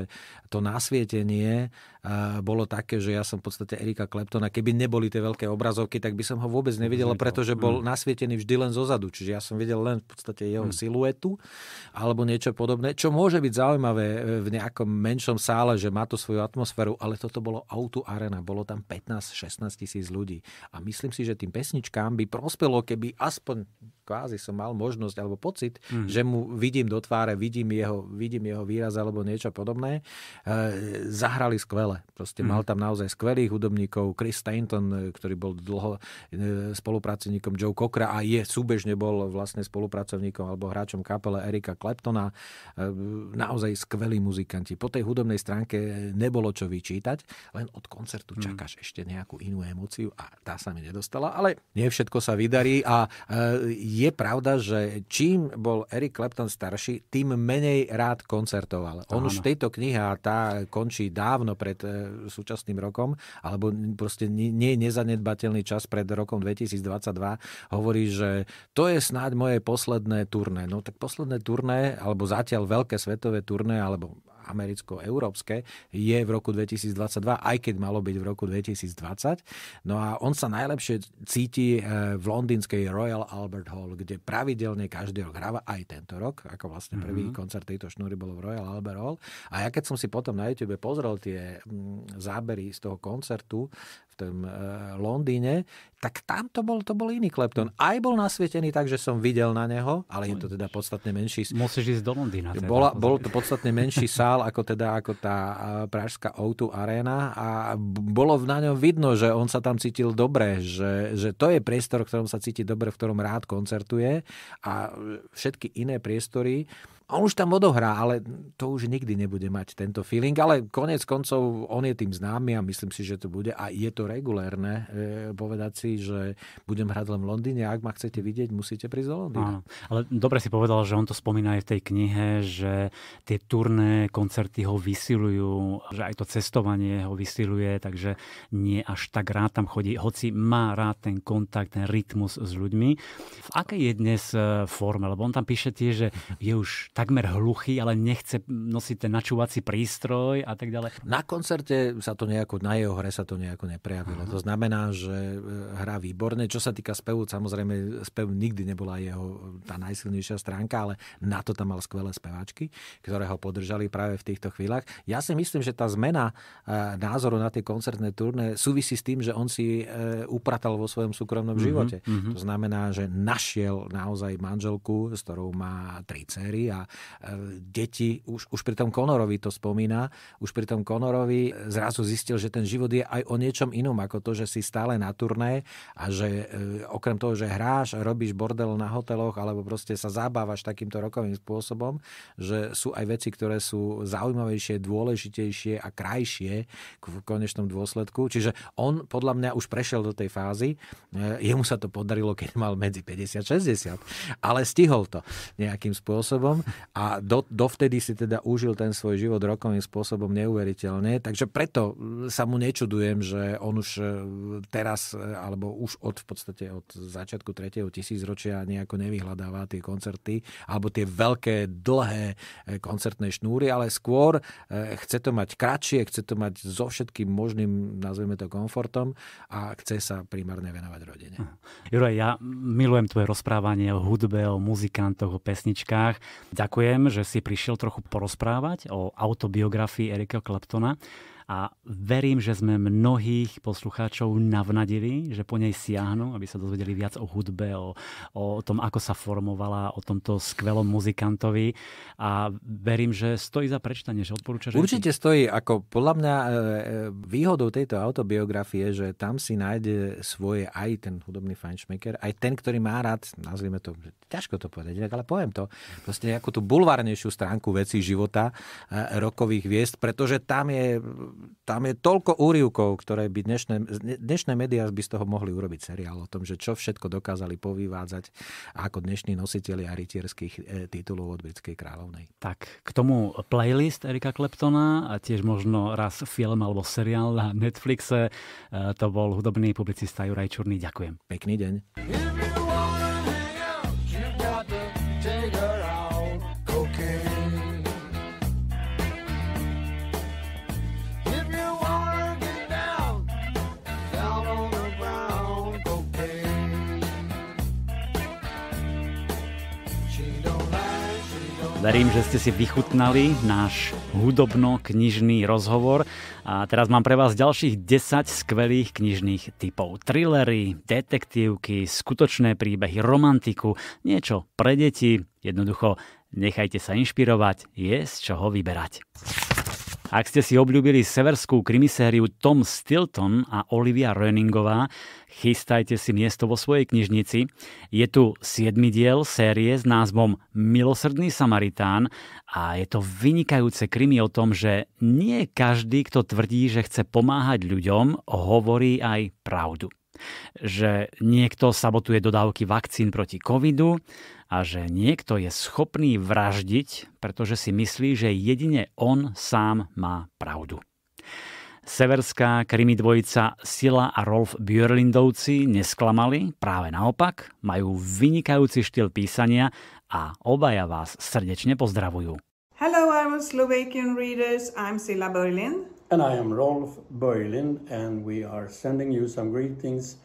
to nasvietenie uh, bolo také, že ja som v podstate Erika Claptona, keby neboli tie veľké obrazovky, tak by som ho vôbec nevidel, pretože bol mm. nasvietený vždy len zadu, čiže ja som videl len v podstate jeho hmm. siluetu alebo niečo podobné, čo môže byť zaujímavé e, v nejakom menšom sále, že má to svoju atmosféru, ale toto bolo auto arena, bolo tam 15-16 tisíc ľudí. A myslím si, že tým pesničkám by prospelo, keby aspoň kvázi som mal možnosť alebo pocit, mm. že mu vidím do tváre, vidím jeho, vidím jeho výraz alebo niečo podobné. E, zahrali skvele. Proste mm. mal tam naozaj skvelých hudobníkov. Chris Stanton, e, ktorý bol dlho e, spolupracovníkom Joe Cockra a je súbežne bol vlastne spolupracovníkom alebo hráčom kapele Erika Claptona. E, naozaj skvelí muzikanti. Po tej hudobnej stránke nebolo čo vyčítať, len od koncertu mm. čakáš ešte nejakú inú emóciu a tá sa mi nedostala, ale nie všetko sa vydarí a e, je pravda, že čím bol Eric Clapton starší, tým menej rád koncertoval. On Áno. už v tejto knihe, a tá končí dávno pred e, súčasným rokom, alebo proste nie je nezanedbateľný čas pred rokom 2022, hovorí, že to je snáď moje posledné turné. No tak posledné turné, alebo zatiaľ veľké svetové turné, alebo americko-európske, je v roku 2022, aj keď malo byť v roku 2020. No a on sa najlepšie cíti eh, v londýnskej Royal Albert Hall, kde pravidelne každý rok hráva aj tento rok, ako vlastne prvý mm-hmm. koncert tejto šnúry bol v Royal Albert Hall. A ja keď som si potom na YouTube pozrel tie mm, zábery z toho koncertu tom e, Londýne, tak tam to bol, to bol iný klepton. Aj bol nasvietený tak, že som videl na neho, ale je to teda podstatne menší. Musíš ísť do Londýna. Teda, bola, bol to podstatne menší sál ako teda ako tá e, pražská O2 Arena a bolo na ňom vidno, že on sa tam cítil dobre, že, že to je priestor, v ktorom sa cíti dobre, v ktorom rád koncertuje a všetky iné priestory on už tam odohrá, ale to už nikdy nebude mať tento feeling, ale konec koncov on je tým známy a myslím si, že to bude a je to regulérne e, povedať si, že budem hrať len v Londýne a ak ma chcete vidieť, musíte prísť do Londýna. Áno, ale dobre si povedal, že on to spomína aj v tej knihe, že tie turné, koncerty ho vysilujú, že aj to cestovanie ho vysiluje, takže nie až tak rád tam chodí, hoci má rád ten kontakt, ten rytmus s ľuďmi. V akej je dnes e, forme? Lebo on tam píše tie, že je už takmer hluchý, ale nechce nosiť ten načúvací prístroj a tak ďalej. Na koncerte sa to nejako, na jeho hre sa to nejako neprejavilo. Aha. To znamená, že e, hrá výborne. Čo sa týka spevu, samozrejme spev nikdy nebola jeho e, tá najsilnejšia stránka, ale na to tam mal skvelé speváčky, ktoré ho podržali práve v týchto chvíľach. Ja si myslím, že tá zmena e, názoru na tie koncertné turné súvisí s tým, že on si upratal vo svojom súkromnom mhm, živote. Mm-hmm. To znamená, že našiel naozaj manželku, s ktorou má tri cery a E, deti, už, už pri tom Konorovi to spomína, už pri tom Konorovi zrazu zistil, že ten život je aj o niečom inom ako to, že si stále na turné a že e, okrem toho, že hráš, robíš bordel na hoteloch alebo proste sa zabávaš takýmto rokovým spôsobom, že sú aj veci, ktoré sú zaujímavejšie, dôležitejšie a krajšie v konečnom dôsledku. Čiže on podľa mňa už prešiel do tej fázy, e, jemu sa to podarilo, keď mal medzi 50 a 60, ale stihol to nejakým spôsobom. A do, dovtedy si teda užil ten svoj život rokovým spôsobom neuveriteľne. Takže preto mm, sa mu nečudujem, že on už e, teraz, e, alebo už od v podstate od začiatku 3. tisícročia nejako nevyhľadáva tie koncerty, alebo tie veľké, dlhé e, koncertné šnúry, ale skôr chce to mať kratšie, chce to mať so všetkým možným, nazveme to komfortom a chce sa primárne venovať rodine. Juraj, ja milujem tvoje rozprávanie o hudbe, o muzikantoch, o pesničkách ďakujem, že si prišiel trochu porozprávať o autobiografii Erika Claptona a verím, že sme mnohých poslucháčov navnadili, že po nej siahnu, aby sa dozvedeli viac o hudbe, o, o tom, ako sa formovala, o tomto skvelom muzikantovi a verím, že stojí za prečtanie, že odporúčaš. Určite stojí, ako podľa mňa e, e, výhodou tejto autobiografie, že tam si nájde svoje aj ten hudobný fanšmaker, aj ten, ktorý má rád, nazvime to, ťažko to povedať, ale poviem to, proste nejakú tú bulvárnejšiu stránku veci života e, rokových hviezd, pretože tam je tam je toľko úrivkov, ktoré by dnešné, dnešné médiá by z toho mohli urobiť seriál o tom, že čo všetko dokázali povývádzať ako dnešní nositeľi a rytierských e, titulov od britskej kráľovnej. Tak, k tomu playlist Erika Kleptona a tiež možno raz film alebo seriál na Netflixe. E, to bol hudobný publicista Juraj Čurný. Ďakujem. Pekný deň. Verím, že ste si vychutnali náš hudobno-knižný rozhovor a teraz mám pre vás ďalších 10 skvelých knižných typov. Trillery, detektívky, skutočné príbehy, romantiku, niečo pre deti. Jednoducho, nechajte sa inšpirovať, je z čoho vyberať. Ak ste si obľúbili severskú krimisériu Tom Stilton a Olivia Röningová, chystajte si miesto vo svojej knižnici. Je tu siedmy diel série s názvom Milosrdný Samaritán a je to vynikajúce krimi o tom, že nie každý, kto tvrdí, že chce pomáhať ľuďom, hovorí aj pravdu že niekto sabotuje dodávky vakcín proti covidu, a že niekto je schopný vraždiť, pretože si myslí, že jedine on sám má pravdu. Severská krimi dvojica Sila a Rolf Björlindovci nesklamali, práve naopak, majú vynikajúci štýl písania a obaja vás srdečne pozdravujú. Hello, I'm Slovakian readers. I'm Sila Berlin. And I am Rolf Berlin, and we are sending you some greetings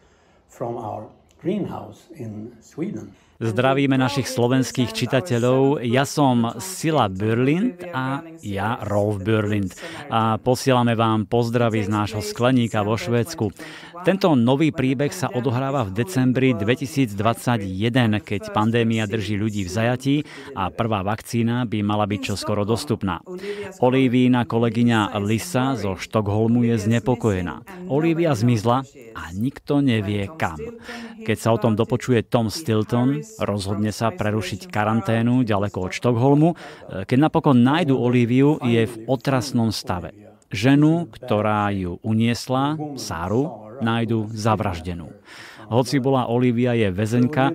from our greenhouse in Sweden. Zdravíme našich slovenských čitateľov. Ja som Sila Burlind a ja Rolf Burlind. A posielame vám pozdravy z nášho skleníka vo Švédsku. Tento nový príbeh sa odohráva v decembri 2021, keď pandémia drží ľudí v zajatí a prvá vakcína by mala byť čoskoro dostupná. Olivína kolegyňa Lisa zo Štokholmu je znepokojená. Olivia zmizla a nikto nevie kam. Keď sa o tom dopočuje Tom Stilton, rozhodne sa prerušiť karanténu ďaleko od Štokholmu. Keď napokon nájdu Oliviu, je v otrasnom stave. Ženu, ktorá ju uniesla, Sáru, nájdu zavraždenú. Hoci bola Olivia je väzenka,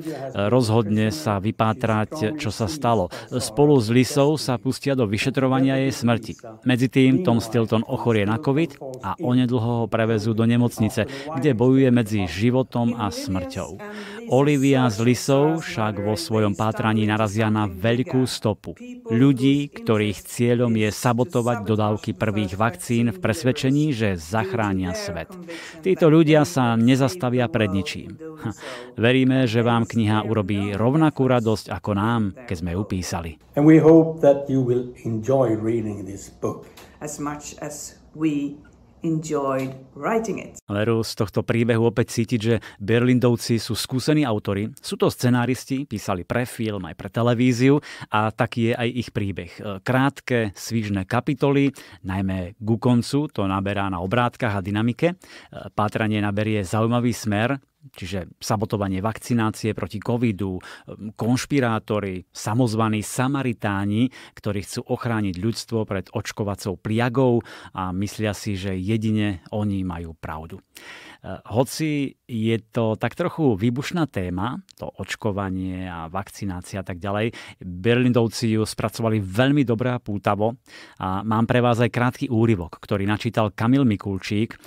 rozhodne sa vypátrať, čo sa stalo. Spolu s Lisou sa pustia do vyšetrovania jej smrti. Medzi tým Tom Stilton ochorie na COVID a onedlho ho prevezú do nemocnice, kde bojuje medzi životom a smrťou. Olivia z Lisov však vo svojom pátraní narazia na veľkú stopu. Ľudí, ktorých cieľom je sabotovať dodávky prvých vakcín v presvedčení, že zachránia svet. Títo ľudia sa nezastavia pred ničím. veríme, že vám kniha urobí rovnakú radosť ako nám, keď sme ju písali. As much as we enjoyed writing it. Veru, z tohto príbehu opäť cítiť, že Berlindovci sú skúsení autory. Sú to scenáristi, písali pre film aj pre televíziu a taký je aj ich príbeh. E, krátke, svižné kapitoly, najmä ku koncu, to naberá na obrátkach a dynamike. E, pátranie naberie zaujímavý smer, čiže sabotovanie vakcinácie proti covidu, um, konšpirátori, samozvaní samaritáni, ktorí chcú ochrániť ľudstvo pred očkovacou pliagou a myslia si, že jedine oni majú pravdu. Eh, hoci je to tak trochu výbušná téma, to očkovanie a vakcinácia a tak ďalej, Berlindovci ju spracovali veľmi dobré a pútavo a mám pre vás aj krátky úryvok, ktorý načítal Kamil Mikulčík. Eh,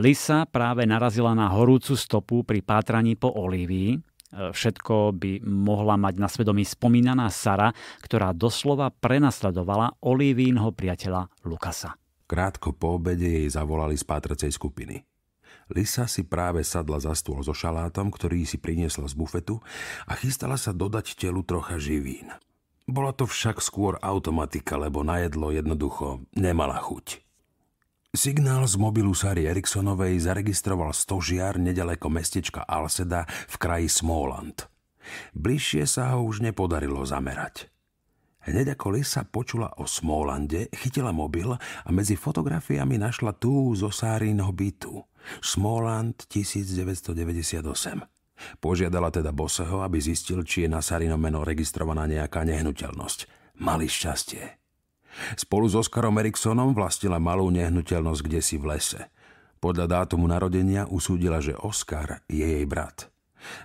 Lisa práve narazila na horúcu stopu pri pátraní po Olivii. Eh, všetko by mohla mať na svedomí spomínaná Sara, ktorá doslova prenasledovala Olivínho priateľa Lukasa. Krátko po obede jej zavolali z pátracej skupiny. Lisa si práve sadla za stôl so šalátom, ktorý si priniesla z bufetu a chystala sa dodať telu trocha živín. Bola to však skôr automatika, lebo na jedlo jednoducho nemala chuť. Signál z mobilu Sary Eriksonovej zaregistroval stožiar nedaleko mestečka Alseda v kraji Smoland. Bližšie sa ho už nepodarilo zamerať. Hneď ako Lisa počula o Smolande, chytila mobil a medzi fotografiami našla tú zo Sárinho bytu – Smoland 1998. Požiadala teda Boseho, aby zistil, či je na Sarino meno registrovaná nejaká nehnuteľnosť. Mali šťastie. Spolu s Oskarom Eriksonom vlastila malú nehnuteľnosť kde si v lese. Podľa dátumu narodenia usúdila, že Oskar je jej brat.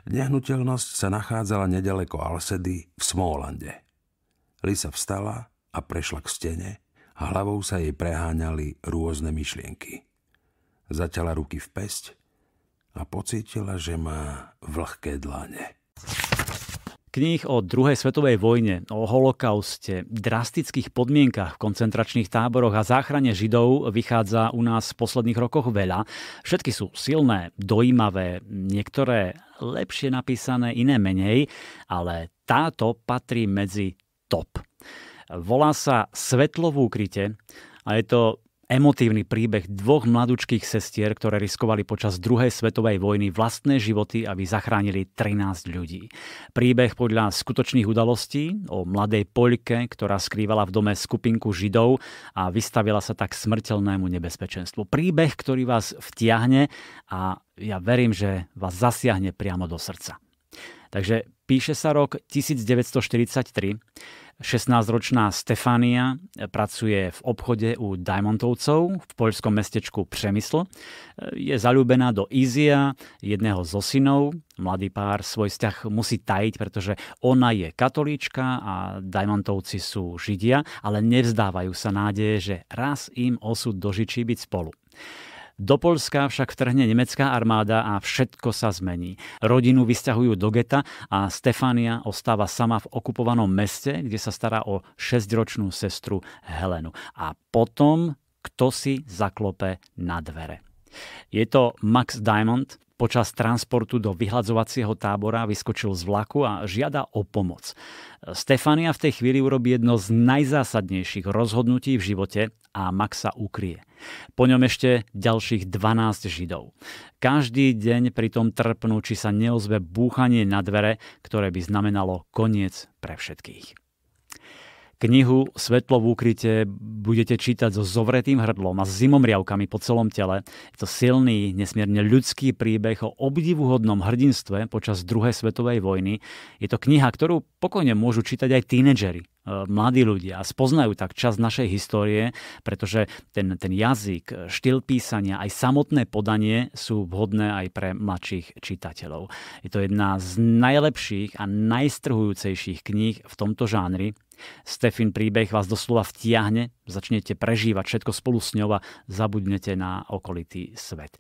Nehnuteľnosť sa nachádzala nedaleko Alsedy v Smolande. Lisa vstala a prešla k stene a hlavou sa jej preháňali rôzne myšlienky zaťala ruky v pesť a pocítila, že má vlhké dlane. Kníh o druhej svetovej vojne, o holokauste, drastických podmienkach v koncentračných táboroch a záchrane Židov vychádza u nás v posledných rokoch veľa. Všetky sú silné, dojímavé, niektoré lepšie napísané, iné menej, ale táto patrí medzi top. Volá sa Svetlo v úkryte a je to Emotívny príbeh dvoch mladučkých sestier, ktoré riskovali počas druhej svetovej vojny vlastné životy, aby zachránili 13 ľudí. Príbeh podľa skutočných udalostí o mladej Poľke, ktorá skrývala v dome skupinku Židov a vystavila sa tak smrteľnému nebezpečenstvu. Príbeh, ktorý vás vtiahne a ja verím, že vás zasiahne priamo do srdca. Takže píše sa rok 1943 16-ročná Stefania pracuje v obchode u Diamontovcov v poľskom mestečku Přemysl. Je zalúbená do Izia, jedného zo synov. Mladý pár svoj vzťah musí tajiť, pretože ona je katolíčka a Diamontovci sú židia, ale nevzdávajú sa nádeje, že raz im osud dožičí byť spolu. Do Polska však vtrhne nemecká armáda a všetko sa zmení. Rodinu vysťahujú do geta a Stefania ostáva sama v okupovanom meste, kde sa stará o 6-ročnú sestru Helenu. A potom kto si zaklope na dvere. Je to Max Diamond, Počas transportu do vyhľadzovacieho tábora vyskočil z vlaku a žiada o pomoc. Stefania v tej chvíli urobí jedno z najzásadnejších rozhodnutí v živote a Max sa ukrie. Po ňom ešte ďalších 12 Židov. Každý deň pritom trpnú, či sa neozve búchanie na dvere, ktoré by znamenalo koniec pre všetkých. Knihu Svetlo v úkryte budete čítať so zovretým hrdlom a s zimomriavkami po celom tele. Je to silný, nesmierne ľudský príbeh o obdivuhodnom hrdinstve počas druhej svetovej vojny. Je to kniha, ktorú pokojne môžu čítať aj tínedžeri e, mladí ľudia a spoznajú tak čas našej histórie, pretože ten, ten jazyk, štýl písania, aj samotné podanie sú vhodné aj pre mladších čitateľov. Je to jedna z najlepších a najstrhujúcejších kníh v tomto žánri Stefin príbeh vás doslova vtiahne, začnete prežívať všetko spolu s ňou a zabudnete na okolitý svet.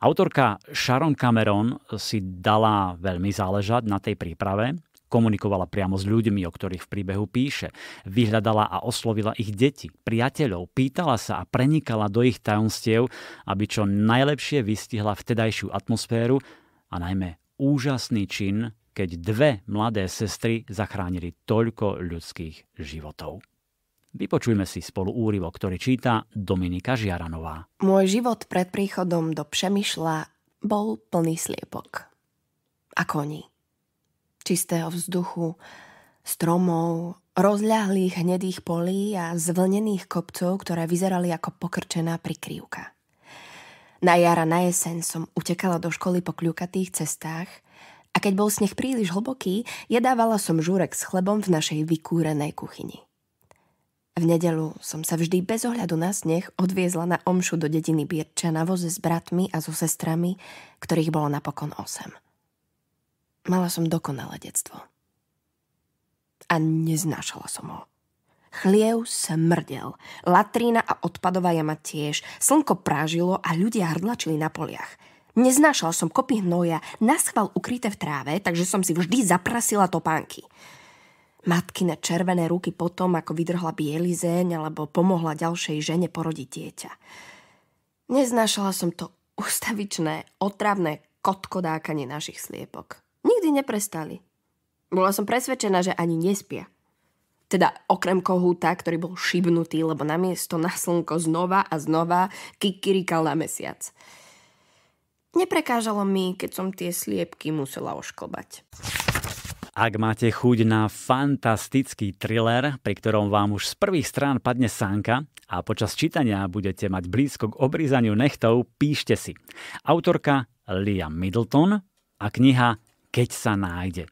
Autorka Sharon Cameron si dala veľmi záležať na tej príprave, komunikovala priamo s ľuďmi, o ktorých v príbehu píše. Vyhľadala a oslovila ich deti, priateľov, pýtala sa a prenikala do ich tajomstiev, aby čo najlepšie vystihla vtedajšiu atmosféru a najmä úžasný čin keď dve mladé sestry zachránili toľko ľudských životov. Vypočujme si spolu úrivo, ktorý číta Dominika Žiaranová. Môj život pred príchodom do přemýšľa bol plný sliepok. A koní. Čistého vzduchu, stromov, rozľahlých hnedých polí a zvlnených kopcov, ktoré vyzerali ako pokrčená prikryvka. Na jara, na jeseň som utekala do školy po kľukatých cestách – a keď bol sneh príliš hlboký, jedávala som žúrek s chlebom v našej vykúrenej kuchyni. V nedelu som sa vždy bez ohľadu na sneh odviezla na omšu do dediny Birča na voze s bratmi a so sestrami, ktorých bolo napokon osem. Mala som dokonalé detstvo. A neznášala som ho. Chliev smrdel, latrína a odpadová jama tiež, slnko prážilo a ľudia hrdlačili na poliach – Neznášal som kopy hnoja, naschval ukryté v tráve, takže som si vždy zaprasila topánky. Matky na červené ruky potom, ako vydrhla zeň alebo pomohla ďalšej žene porodiť dieťa. Neznášala som to ustavičné, otravné kotkodákanie našich sliepok. Nikdy neprestali. Bola som presvedčená, že ani nespia. Teda okrem kohúta, ktorý bol šibnutý, lebo namiesto na slnko znova a znova kikirikal na mesiac. Neprekážalo mi, keď som tie sliepky musela ošklbať. Ak máte chuť na fantastický thriller, pri ktorom vám už z prvých strán padne sánka a počas čítania budete mať blízko k obrízaniu nechtov, píšte si. Autorka Lia Middleton a kniha Keď sa nájde.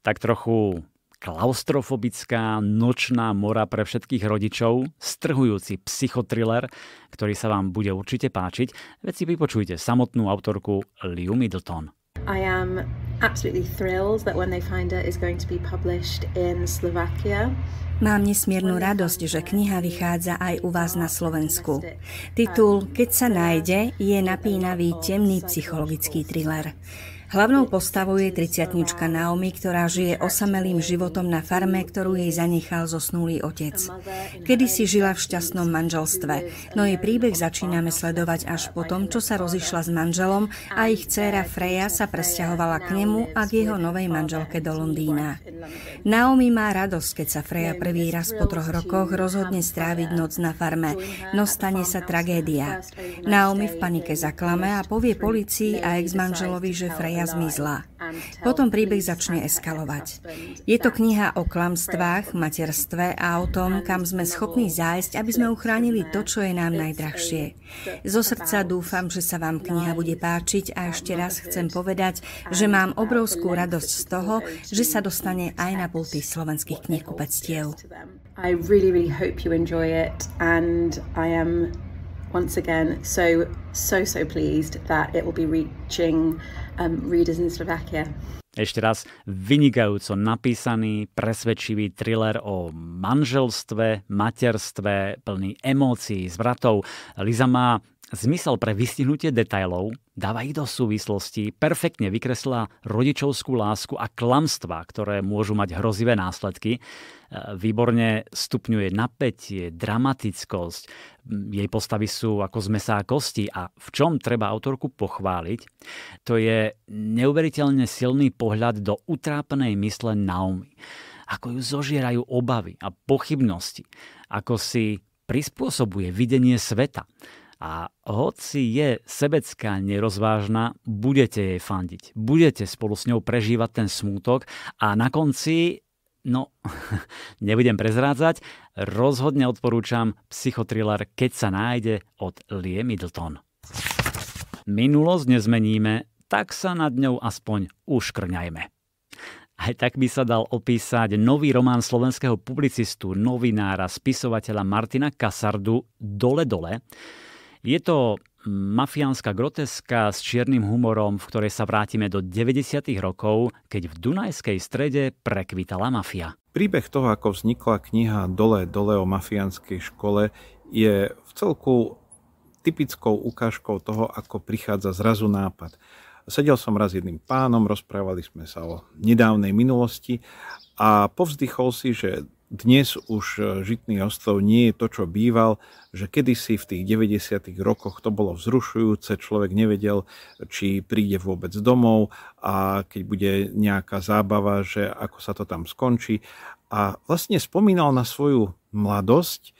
Tak trochu klaustrofobická nočná mora pre všetkých rodičov, strhujúci psychotriller, ktorý sa vám bude určite páčiť, Veci si vypočujte samotnú autorku Liu Middleton. I am absolutely thrilled that When They Find Her is going to be published in Slovakia. Mám nesmiernu radosť, že kniha vychádza aj u vás na Slovensku. Titul Keď sa nájde je napínavý temný psychologický thriller. Hlavnou postavou je 30 Naomi, ktorá žije osamelým životom na farme, ktorú jej zanechal zosnulý otec. Kedy si žila v šťastnom manželstve, no jej príbeh začíname sledovať až po tom, čo sa rozišla s manželom a ich dcéra Freja sa presťahovala k nemu a k jeho novej manželke do Londýna. Naomi má radosť, keď sa Freja prvý raz po troch rokoch rozhodne stráviť noc na farme, no stane sa tragédia. Naomi v panike zaklame a povie policii a ex-manželovi, že Freja zmizla. Potom príbeh začne eskalovať. Je to kniha o klamstvách, materstve a o tom, kam sme schopní zájsť, aby sme uchránili to, čo je nám najdrahšie. Zo srdca dúfam, že sa vám kniha bude páčiť a ešte raz chcem povedať, že mám obrovskú radosť z toho, že sa dostane aj na pulty slovenských knihkupectiev. I really, really hope you enjoy it and I am once again so so so pleased that it will be reaching um, readers in Slovakia. Ešte raz, vynikajúco napísaný, presvedčivý thriller o manželstve, materstve, plný emócií, zvratov. Liza má Zmysel pre vystihnutie detajlov dáva ich do súvislosti, perfektne vykreslila rodičovskú lásku a klamstva, ktoré môžu mať hrozivé následky. E, výborne stupňuje napätie, dramatickosť, jej postavy sú ako z mesa a kosti a v čom treba autorku pochváliť, to je neuveriteľne silný pohľad do utrápnej mysle Naomi. Ako ju zožierajú obavy a pochybnosti, ako si prispôsobuje videnie sveta a hoci je sebecká nerozvážna, budete jej fandiť. Budete spolu s ňou prežívať ten smútok a na konci No, nebudem prezrádzať, rozhodne odporúčam psychotriller Keď sa nájde od Lie Middleton. Minulosť nezmeníme, tak sa nad ňou aspoň uškrňajme. Aj tak by sa dal opísať nový román slovenského publicistu, novinára, spisovateľa Martina Kasardu Dole dole, je to mafiánska groteska s čiernym humorom, v ktorej sa vrátime do 90. rokov, keď v Dunajskej strede prekvitala mafia. Príbeh toho, ako vznikla kniha Dole, dole o mafiánskej škole, je v celku typickou ukážkou toho, ako prichádza zrazu nápad. Sedel som raz jedným pánom, rozprávali sme sa o nedávnej minulosti a povzdychol si, že dnes už e, Žitný ostrov nie je to, čo býval, že kedysi v tých 90. rokoch to bolo vzrušujúce, človek nevedel, či príde vôbec domov a keď bude nejaká zábava, že ako sa to tam skončí. A vlastne spomínal na svoju mladosť,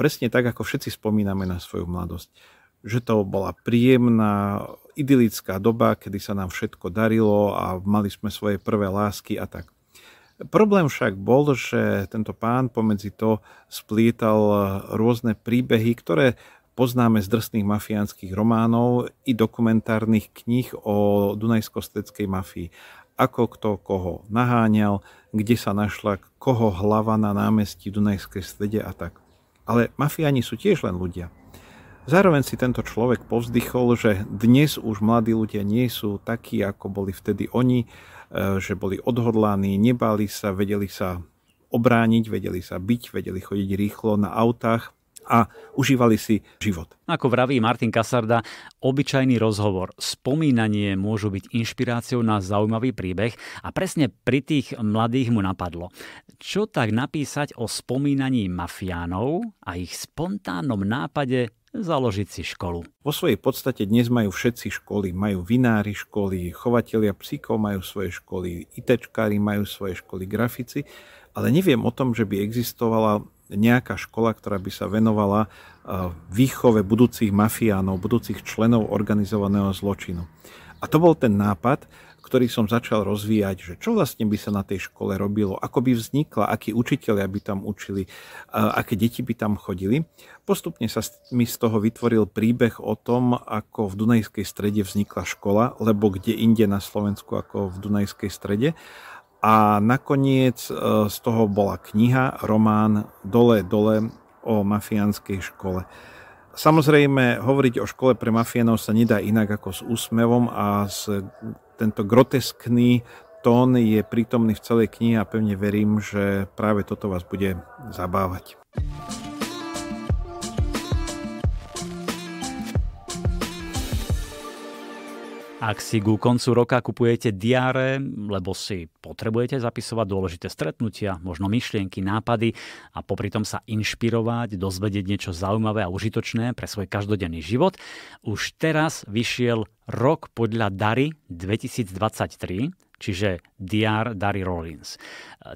presne tak, ako všetci spomíname na svoju mladosť. Že to bola príjemná, idylická doba, kedy sa nám všetko darilo a mali sme svoje prvé lásky a tak. Problém však bol, že tento pán pomedzi to splietal rôzne príbehy, ktoré poznáme z drsných mafiánskych románov i dokumentárnych kníh o dunajskosteckej mafii. Ako kto koho naháňal, kde sa našla koho hlava na námestí Dunajskej stede a tak. Ale mafiáni sú tiež len ľudia. Zároveň si tento človek povzdychol, že dnes už mladí ľudia nie sú takí, ako boli vtedy oni, E, že boli odhodlaní, nebali sa, vedeli sa obrániť, vedeli sa byť, vedeli chodiť rýchlo na autách a užívali si život. Ako vraví Martin Kasarda, obyčajný rozhovor, spomínanie môžu byť inšpiráciou na zaujímavý príbeh a presne pri tých mladých mu napadlo. Čo tak napísať o spomínaní mafiánov a ich spontánnom nápade založiť si školu. Vo svojej podstate dnes majú všetci školy. Majú vinári školy, chovatelia psíkov majú svoje školy, itečkári majú svoje školy, grafici. Ale neviem o tom, že by existovala nejaká škola, ktorá by sa venovala e, výchove budúcich mafiánov, budúcich členov organizovaného zločinu. A to bol ten nápad, ktorý som začal rozvíjať, že čo vlastne by sa na tej škole robilo, ako by vznikla, akí učiteľia by tam učili, aké deti by tam chodili. Postupne sa mi z toho vytvoril príbeh o tom, ako v Dunajskej strede vznikla škola, lebo kde inde na Slovensku ako v Dunajskej strede. A nakoniec e, z toho bola kniha, román Dole, dole o mafiánskej škole. Samozrejme, hovoriť o škole pre mafienov sa nedá inak ako s úsmevom a s tento groteskný tón je prítomný v celej knihe a pevne verím, že práve toto vás bude zabávať. Ak si ku koncu roka kupujete diáre, lebo si potrebujete zapisovať dôležité stretnutia, možno myšlienky, nápady a popri tom sa inšpirovať, dozvedieť niečo zaujímavé a užitočné pre svoj každodenný život, už teraz vyšiel rok podľa Dary 2023 čiže DR Dary Rollins.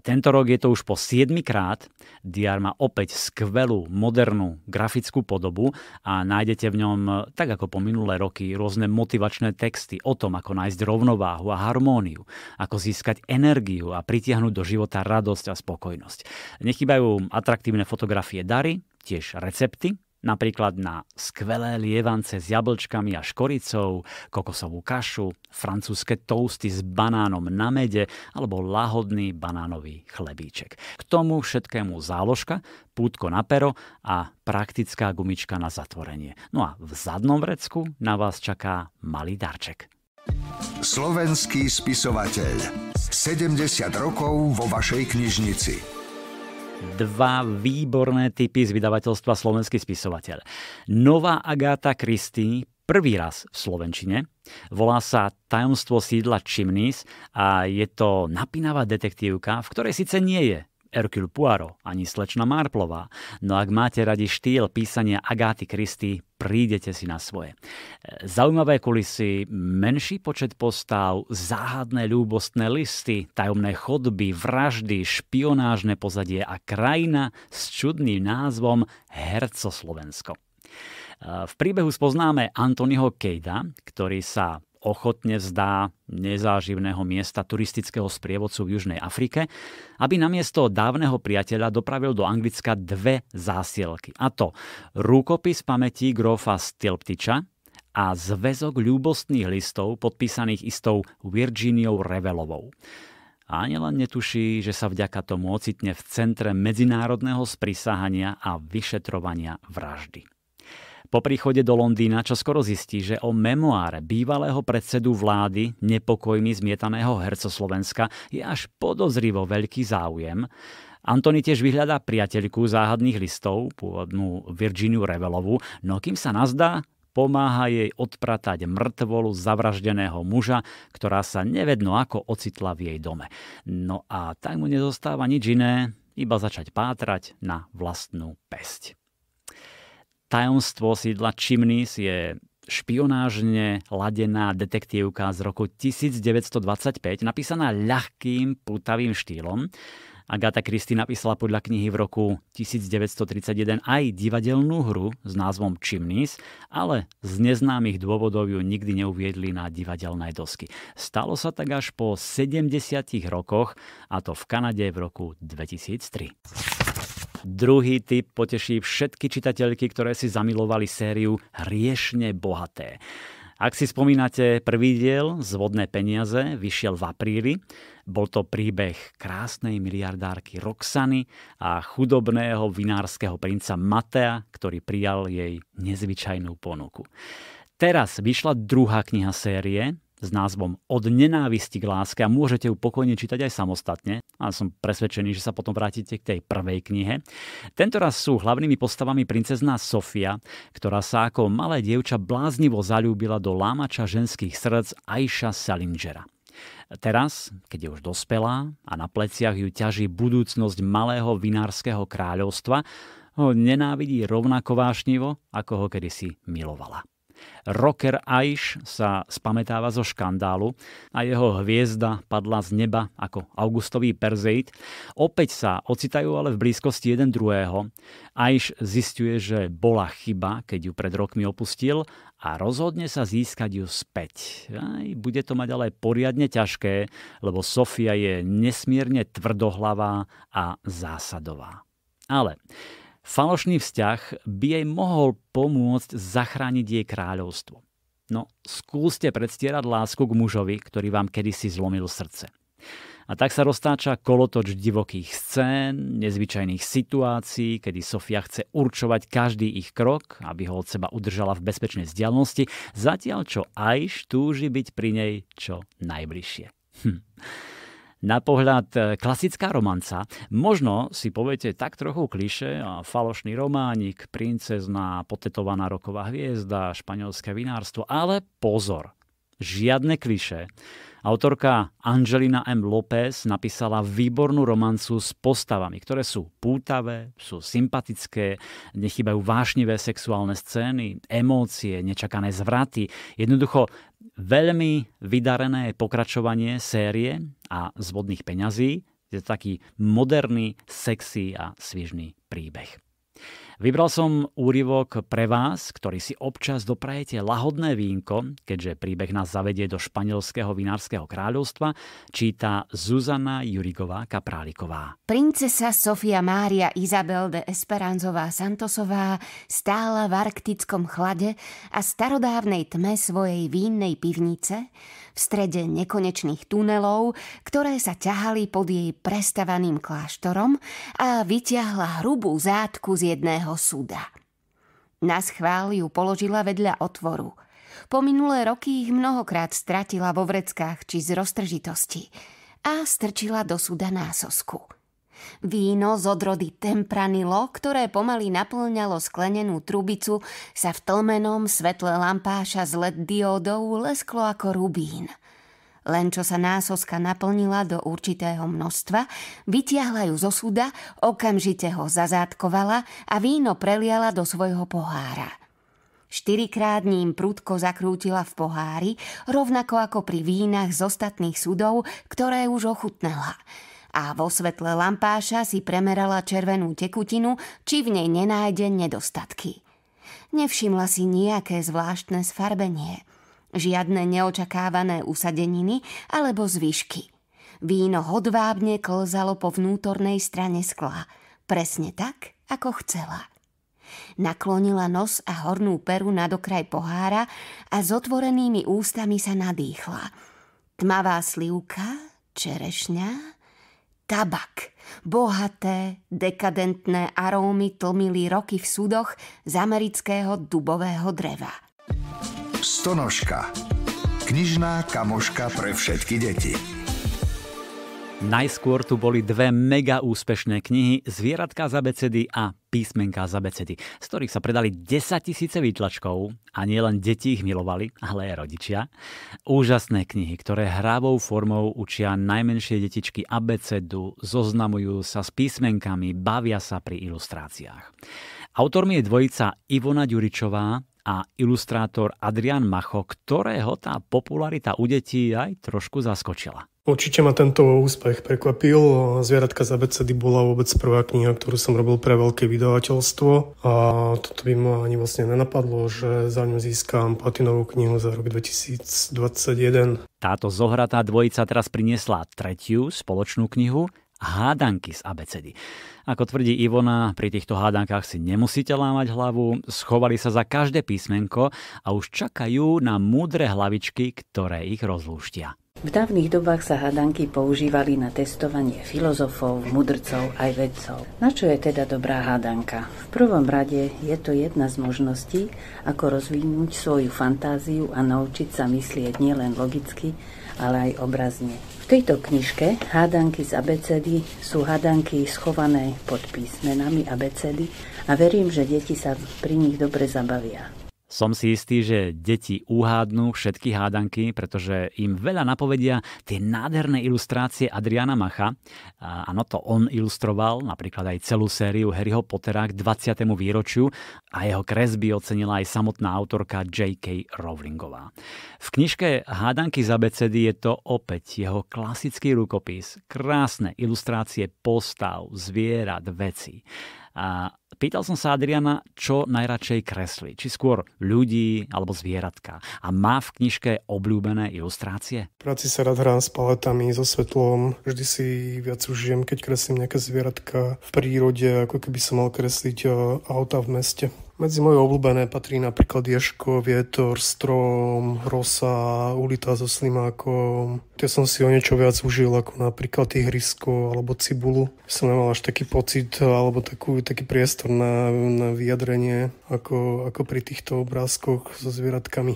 Tento rok je to už po 7 krát. DR má opäť skvelú, modernú grafickú podobu a nájdete v ňom, tak ako po minulé roky, rôzne motivačné texty o tom, ako nájsť rovnováhu a harmóniu, ako získať energiu a pritiahnuť do života radosť a spokojnosť. Nechybajú atraktívne fotografie Dary, tiež recepty, Napríklad na skvelé lievance s jablčkami a škoricou, kokosovú kašu, francúzske toasty s banánom na mede alebo lahodný banánový chlebíček. K tomu všetkému záložka, pútko na pero a praktická gumička na zatvorenie. No a v zadnom vrecku na vás čaká malý darček. Slovenský spisovateľ. 70 rokov vo vašej knižnici. Dva výborné typy z vydavateľstva Slovenský spisovateľ. Nová Agáta Kristý, prvý raz v Slovenčine. Volá sa Tajomstvo sídla Chimneys a je to napínavá detektívka, v ktorej síce nie je Hercule Poirot ani slečna Marplová. No ak máte radi štýl písania Agáty Kristy, prídete si na svoje. E, zaujímavé kulisy, menší počet postav, záhadné ľúbostné listy, tajomné chodby, vraždy, špionážne pozadie a krajina s čudným názvom Herco Slovensko. E, v príbehu spoznáme Antonyho Kejda, ktorý sa ochotne vzdá nezáživného miesta turistického sprievodcu v Južnej Afrike, aby namiesto dávneho priateľa dopravil do Anglicka dve zásielky. A to rúkopis pamätí grofa Stilptiča a zväzok ľúbostných listov podpísaných istou Virginiou Revelovou. A ani len netuší, že sa vďaka tomu ocitne v centre medzinárodného sprisahania a vyšetrovania vraždy. Po príchode do Londýna čo skoro zistí, že o memoáre bývalého predsedu vlády nepokojmi zmietaného Slovenska je až podozrivo veľký záujem. Antony tiež vyhľadá priateľku záhadných listov, pôvodnú Virginiu Revelovu, no kým sa nazdá, pomáha jej odpratať mŕtvolu zavraždeného muža, ktorá sa nevedno ako ocitla v jej dome. No a tak mu nezostáva nič iné, iba začať pátrať na vlastnú pesť. Tajomstvo sídla Chimneys je špionážne ladená detektívka z roku 1925, napísaná ľahkým, putavým štýlom. Agatha Christie napísala podľa knihy v roku 1931 aj divadelnú hru s názvom Chimneys, ale z neznámych dôvodov ju nikdy neuviedli na divadelnej dosky. Stalo sa tak až po 70 rokoch, a to v Kanade v roku 2003. Druhý typ poteší všetky čitateľky, ktoré si zamilovali sériu Riešne bohaté. Ak si spomínate prvý diel z vodné peniaze, vyšiel v apríli. Bol to príbeh krásnej miliardárky Roxany a chudobného vinárskeho princa Matea, ktorý prijal jej nezvyčajnú ponuku. Teraz vyšla druhá kniha série, s názvom Od nenávisti k láske a môžete ju pokojne čítať aj samostatne. A som presvedčený, že sa potom vrátite k tej prvej knihe. Tentoraz sú hlavnými postavami princezná Sofia, ktorá sa ako malé dievča bláznivo zalúbila do lámača ženských srdc Aisha Salingera. Teraz, keď je už dospelá a na pleciach ju ťaží budúcnosť malého vinárskeho kráľovstva, ho nenávidí rovnako vášnivo, ako ho kedysi milovala. Rocker Aish sa spametáva zo škandálu a jeho hviezda padla z neba ako augustový perzeit. Opäť sa ocitajú ale v blízkosti jeden druhého. Aish zistuje, že bola chyba, keď ju pred rokmi opustil a rozhodne sa získať ju späť. Aj, bude to mať ale poriadne ťažké, lebo Sofia je nesmierne tvrdohlavá a zásadová. Ale Falošný vzťah by jej mohol pomôcť zachrániť jej kráľovstvo. No, skúste predstierať lásku k mužovi, ktorý vám kedysi zlomil srdce. A tak sa roztáča kolotoč divokých scén, nezvyčajných situácií, kedy Sofia chce určovať každý ich krok, aby ho od seba udržala v bezpečnej vzdialenosti, zatiaľ čo aj túži byť pri nej čo najbližšie. Hm na pohľad e, klasická romanca. Možno si poviete tak trochu kliše, falošný románik, princezná, potetovaná roková hviezda, španielské vinárstvo, ale pozor, žiadne kliše. Autorka Angelina M. López napísala výbornú romancu s postavami, ktoré sú pútavé, sú sympatické, nechybajú vášnivé sexuálne scény, emócie, nečakané zvraty. Jednoducho veľmi vydarené pokračovanie série a z vodných peňazí je to taký moderný, sexy a svižný príbeh. Vybral som úryvok pre vás, ktorý si občas doprajete lahodné vínko, keďže príbeh nás zavedie do španielského vinárskeho kráľovstva, číta Zuzana Jurigová Kapráliková. Princesa Sofia Mária Izabel de Esperanzová Santosová stála v arktickom chlade a starodávnej tme svojej vínnej pivnice v strede nekonečných tunelov, ktoré sa ťahali pod jej prestavaným kláštorom a vyťahla hrubú zátku z jedného celého súda. Na schvál ju položila vedľa otvoru. Po minulé roky ich mnohokrát stratila vo vreckách či z roztržitosti a strčila do súda násosku. Víno z odrody tempranilo, ktoré pomaly naplňalo sklenenú trubicu, sa v tlmenom svetle lampáša z LED diódov lesklo ako rubín – len čo sa násoska naplnila do určitého množstva, vytiahla ju zo súda, okamžite ho zazátkovala a víno preliala do svojho pohára. Štyrikrát ním prudko zakrútila v pohári, rovnako ako pri vínach z ostatných sudov, ktoré už ochutnala a vo svetle lampáša si premerala červenú tekutinu, či v nej nenájde nedostatky. Nevšimla si nejaké zvláštne sfarbenie – Žiadne neočakávané usadeniny alebo zvyšky. Víno hodvábne klzalo po vnútornej strane skla. Presne tak, ako chcela. Naklonila nos a hornú peru na dokraj pohára a s otvorenými ústami sa nadýchla. Tmavá slivka, čerešňa, tabak. Bohaté, dekadentné arómy tlmili roky v súdoch z amerického dubového dreva. Stonožka. Knižná kamoška pre všetky deti. Najskôr tu boli dve mega úspešné knihy Zvieratka z abecedy a Písmenka z abecedy, z ktorých sa predali 10 tisíce výtlačkov a nielen deti ich milovali, ale aj rodičia. Úžasné knihy, ktoré hrávou formou učia najmenšie detičky abecedu, zoznamujú sa s písmenkami, bavia sa pri ilustráciách. Autormi je dvojica Ivona Ďuričová a ilustrátor Adrian Macho, ktorého tá popularita u detí aj trošku zaskočila. Určite ma tento úspech prekvapil. Zvieratka z abecedy bola vôbec prvá kniha, ktorú som robil pre veľké vydavateľstvo a toto by ma ani vlastne nenapadlo, že za ňu získam platinovú knihu za rok 2021. Táto zohratá dvojica teraz priniesla tretiu spoločnú knihu, hádanky z abecedy. Ako tvrdí Ivona, pri týchto hádankách si nemusíte lámať hlavu, schovali sa za každé písmenko a už čakajú na múdre hlavičky, ktoré ich rozlúštia. V dávnych dobách sa hádanky používali na testovanie filozofov, mudrcov aj vedcov. Na čo je teda dobrá hádanka? V prvom rade je to jedna z možností, ako rozvinúť svoju fantáziu a naučiť sa myslieť nielen logicky, ale aj obrazne. V tejto knižke hádanky z abecedy sú hádanky schované pod písmenami abecedy a verím, že deti sa pri nich dobre zabavia. Som si istý, že deti uhádnu všetky hádanky, pretože im veľa napovedia tie nádherné ilustrácie Adriana Macha. áno, to on ilustroval napríklad aj celú sériu Harryho Pottera k 20. výročiu a jeho kresby ocenila aj samotná autorka J.K. Rowlingová. V knižke Hádanky za becedy je to opäť jeho klasický rukopis. Krásne ilustrácie postav, zvierat, veci. A Pýtal som sa Adriana, čo najradšej kresli, či skôr ľudí alebo zvieratka. A má v knižke obľúbené ilustrácie? V práci sa rád hrám s paletami, so svetlom. Vždy si viac užijem, keď kreslím nejaké zvieratka v prírode, ako keby som mal kresliť e, auta v meste. Medzi moje obľúbené patrí napríklad Ješko, Vietor, Strom, Rosa, Ulita so Slimákom. Tie som si o niečo viac užil ako napríklad Ihrisko alebo Cibulu. Som nemal až taký pocit alebo takú, taký priestor na, na vyjadrenie ako, ako pri týchto obrázkoch so zvieratkami.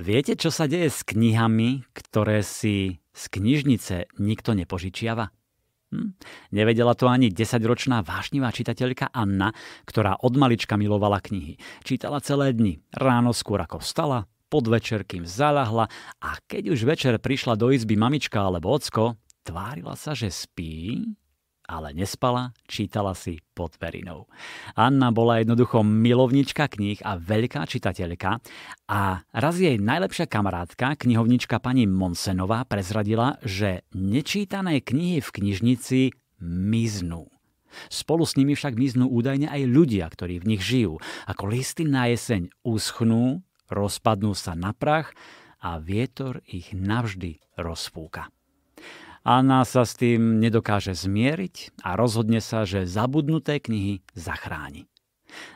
Viete, čo sa deje s knihami, ktoré si z knižnice nikto nepožičiava? Hm? Nevedela to ani desaťročná vášnivá čitateľka Anna, ktorá od malička milovala knihy. Čítala celé dni, ráno skôr ako vstala, podvečer, kým zalahla a keď už večer prišla do izby mamička alebo ocko, tvárila sa, že spí ale nespala, čítala si pod verinou. Anna bola jednoducho milovnička kníh a veľká čitateľka a raz jej najlepšia kamarátka, knihovnička pani Monsenová, prezradila, že nečítané knihy v knižnici miznú. Spolu s nimi však miznú údajne aj ľudia, ktorí v nich žijú. Ako listy na jeseň uschnú, rozpadnú sa na prach a vietor ich navždy rozfúka. Anna sa s tým nedokáže zmieriť a rozhodne sa, že zabudnuté knihy zachráni.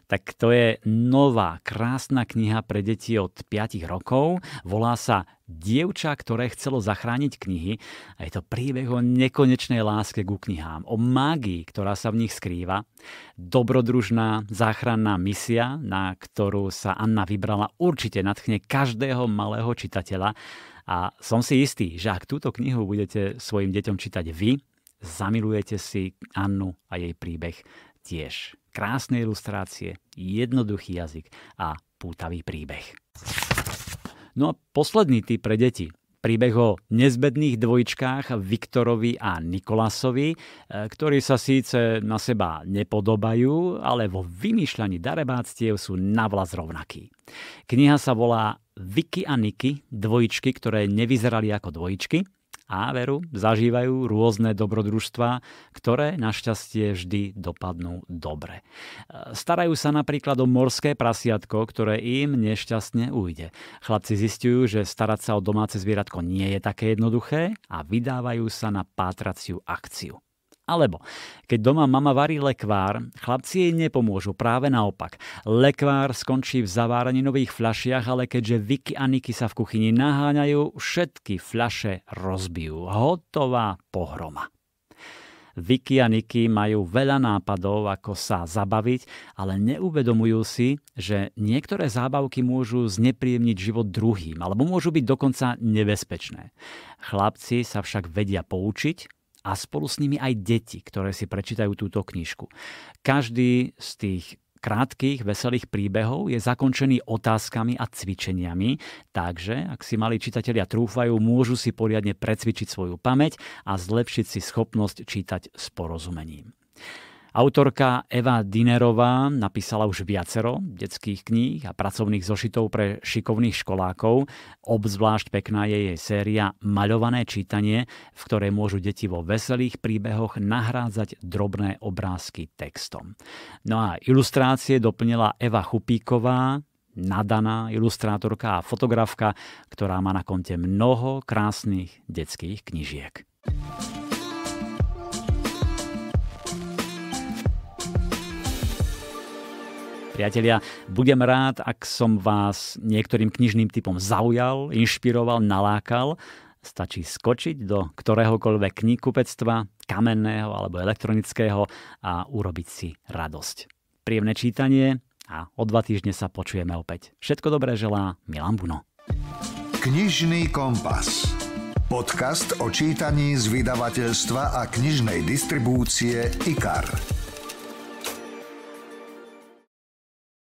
Tak to je nová krásna kniha pre deti od 5 rokov. Volá sa Dievča, ktoré chcelo zachrániť knihy a je to príbeh o nekonečnej láske ku knihám, o mágii, ktorá sa v nich skrýva, dobrodružná záchranná misia, na ktorú sa Anna vybrala, určite natchne každého malého čitateľa a som si istý, že ak túto knihu budete svojim deťom čítať vy, zamilujete si Annu a jej príbeh tiež. Krásne ilustrácie, jednoduchý jazyk a pútavý príbeh. No a posledný typ pre deti. Príbeh o nezbedných dvojčkách Viktorovi a Nikolasovi, e, ktorí sa síce na seba nepodobajú, ale vo vymýšľaní darebáctiev sú navlas rovnakí. Kniha sa volá Vicky a Niky, dvojičky, ktoré nevyzerali ako dvojičky, a veru zažívajú rôzne dobrodružstva, ktoré našťastie vždy dopadnú dobre. E, starajú sa napríklad o morské prasiatko, ktoré im nešťastne ujde. Chlapci zistujú, že starať sa o domáce zvieratko nie je také jednoduché a vydávajú sa na pátraciu akciu. Alebo keď doma mama varí lekvár, chlapci jej nepomôžu, práve naopak. Lekvár skončí v zaváraní nových fľašiach, ale keďže Vicky a Niky sa v kuchyni naháňajú, všetky fľaše rozbijú. Hotová pohroma. Vicky a Niky majú veľa nápadov, ako sa zabaviť, ale neuvedomujú si, že niektoré zábavky môžu znepríjemniť život druhým alebo môžu byť dokonca nebezpečné. Chlapci sa však vedia poučiť a spolu s nimi aj deti, ktoré si prečítajú túto knižku. Každý z tých krátkých, veselých príbehov je zakončený otázkami a cvičeniami, takže ak si mali čitatelia trúfajú, môžu si poriadne precvičiť svoju pamäť a zlepšiť si schopnosť čítať s porozumením. Autorka Eva Dinerová napísala už viacero detských kníh a pracovných zošitov pre šikovných školákov. Obzvlášť pekná je jej séria Maľované čítanie, v ktorej môžu deti vo veselých príbehoch nahrádzať drobné obrázky textom. No a ilustrácie doplnila Eva Chupíková, nadaná ilustrátorka a fotografka, ktorá má na konte mnoho krásnych detských knižiek. priatelia. Budem rád, ak som vás niektorým knižným typom zaujal, inšpiroval, nalákal. Stačí skočiť do ktoréhokoľvek knihkupectva, kamenného alebo elektronického a urobiť si radosť. Príjemné čítanie a o dva týždne sa počujeme opäť. Všetko dobré želá Milan Buno. Knižný kompas. Podcast o čítaní z vydavateľstva a knižnej distribúcie IKAR.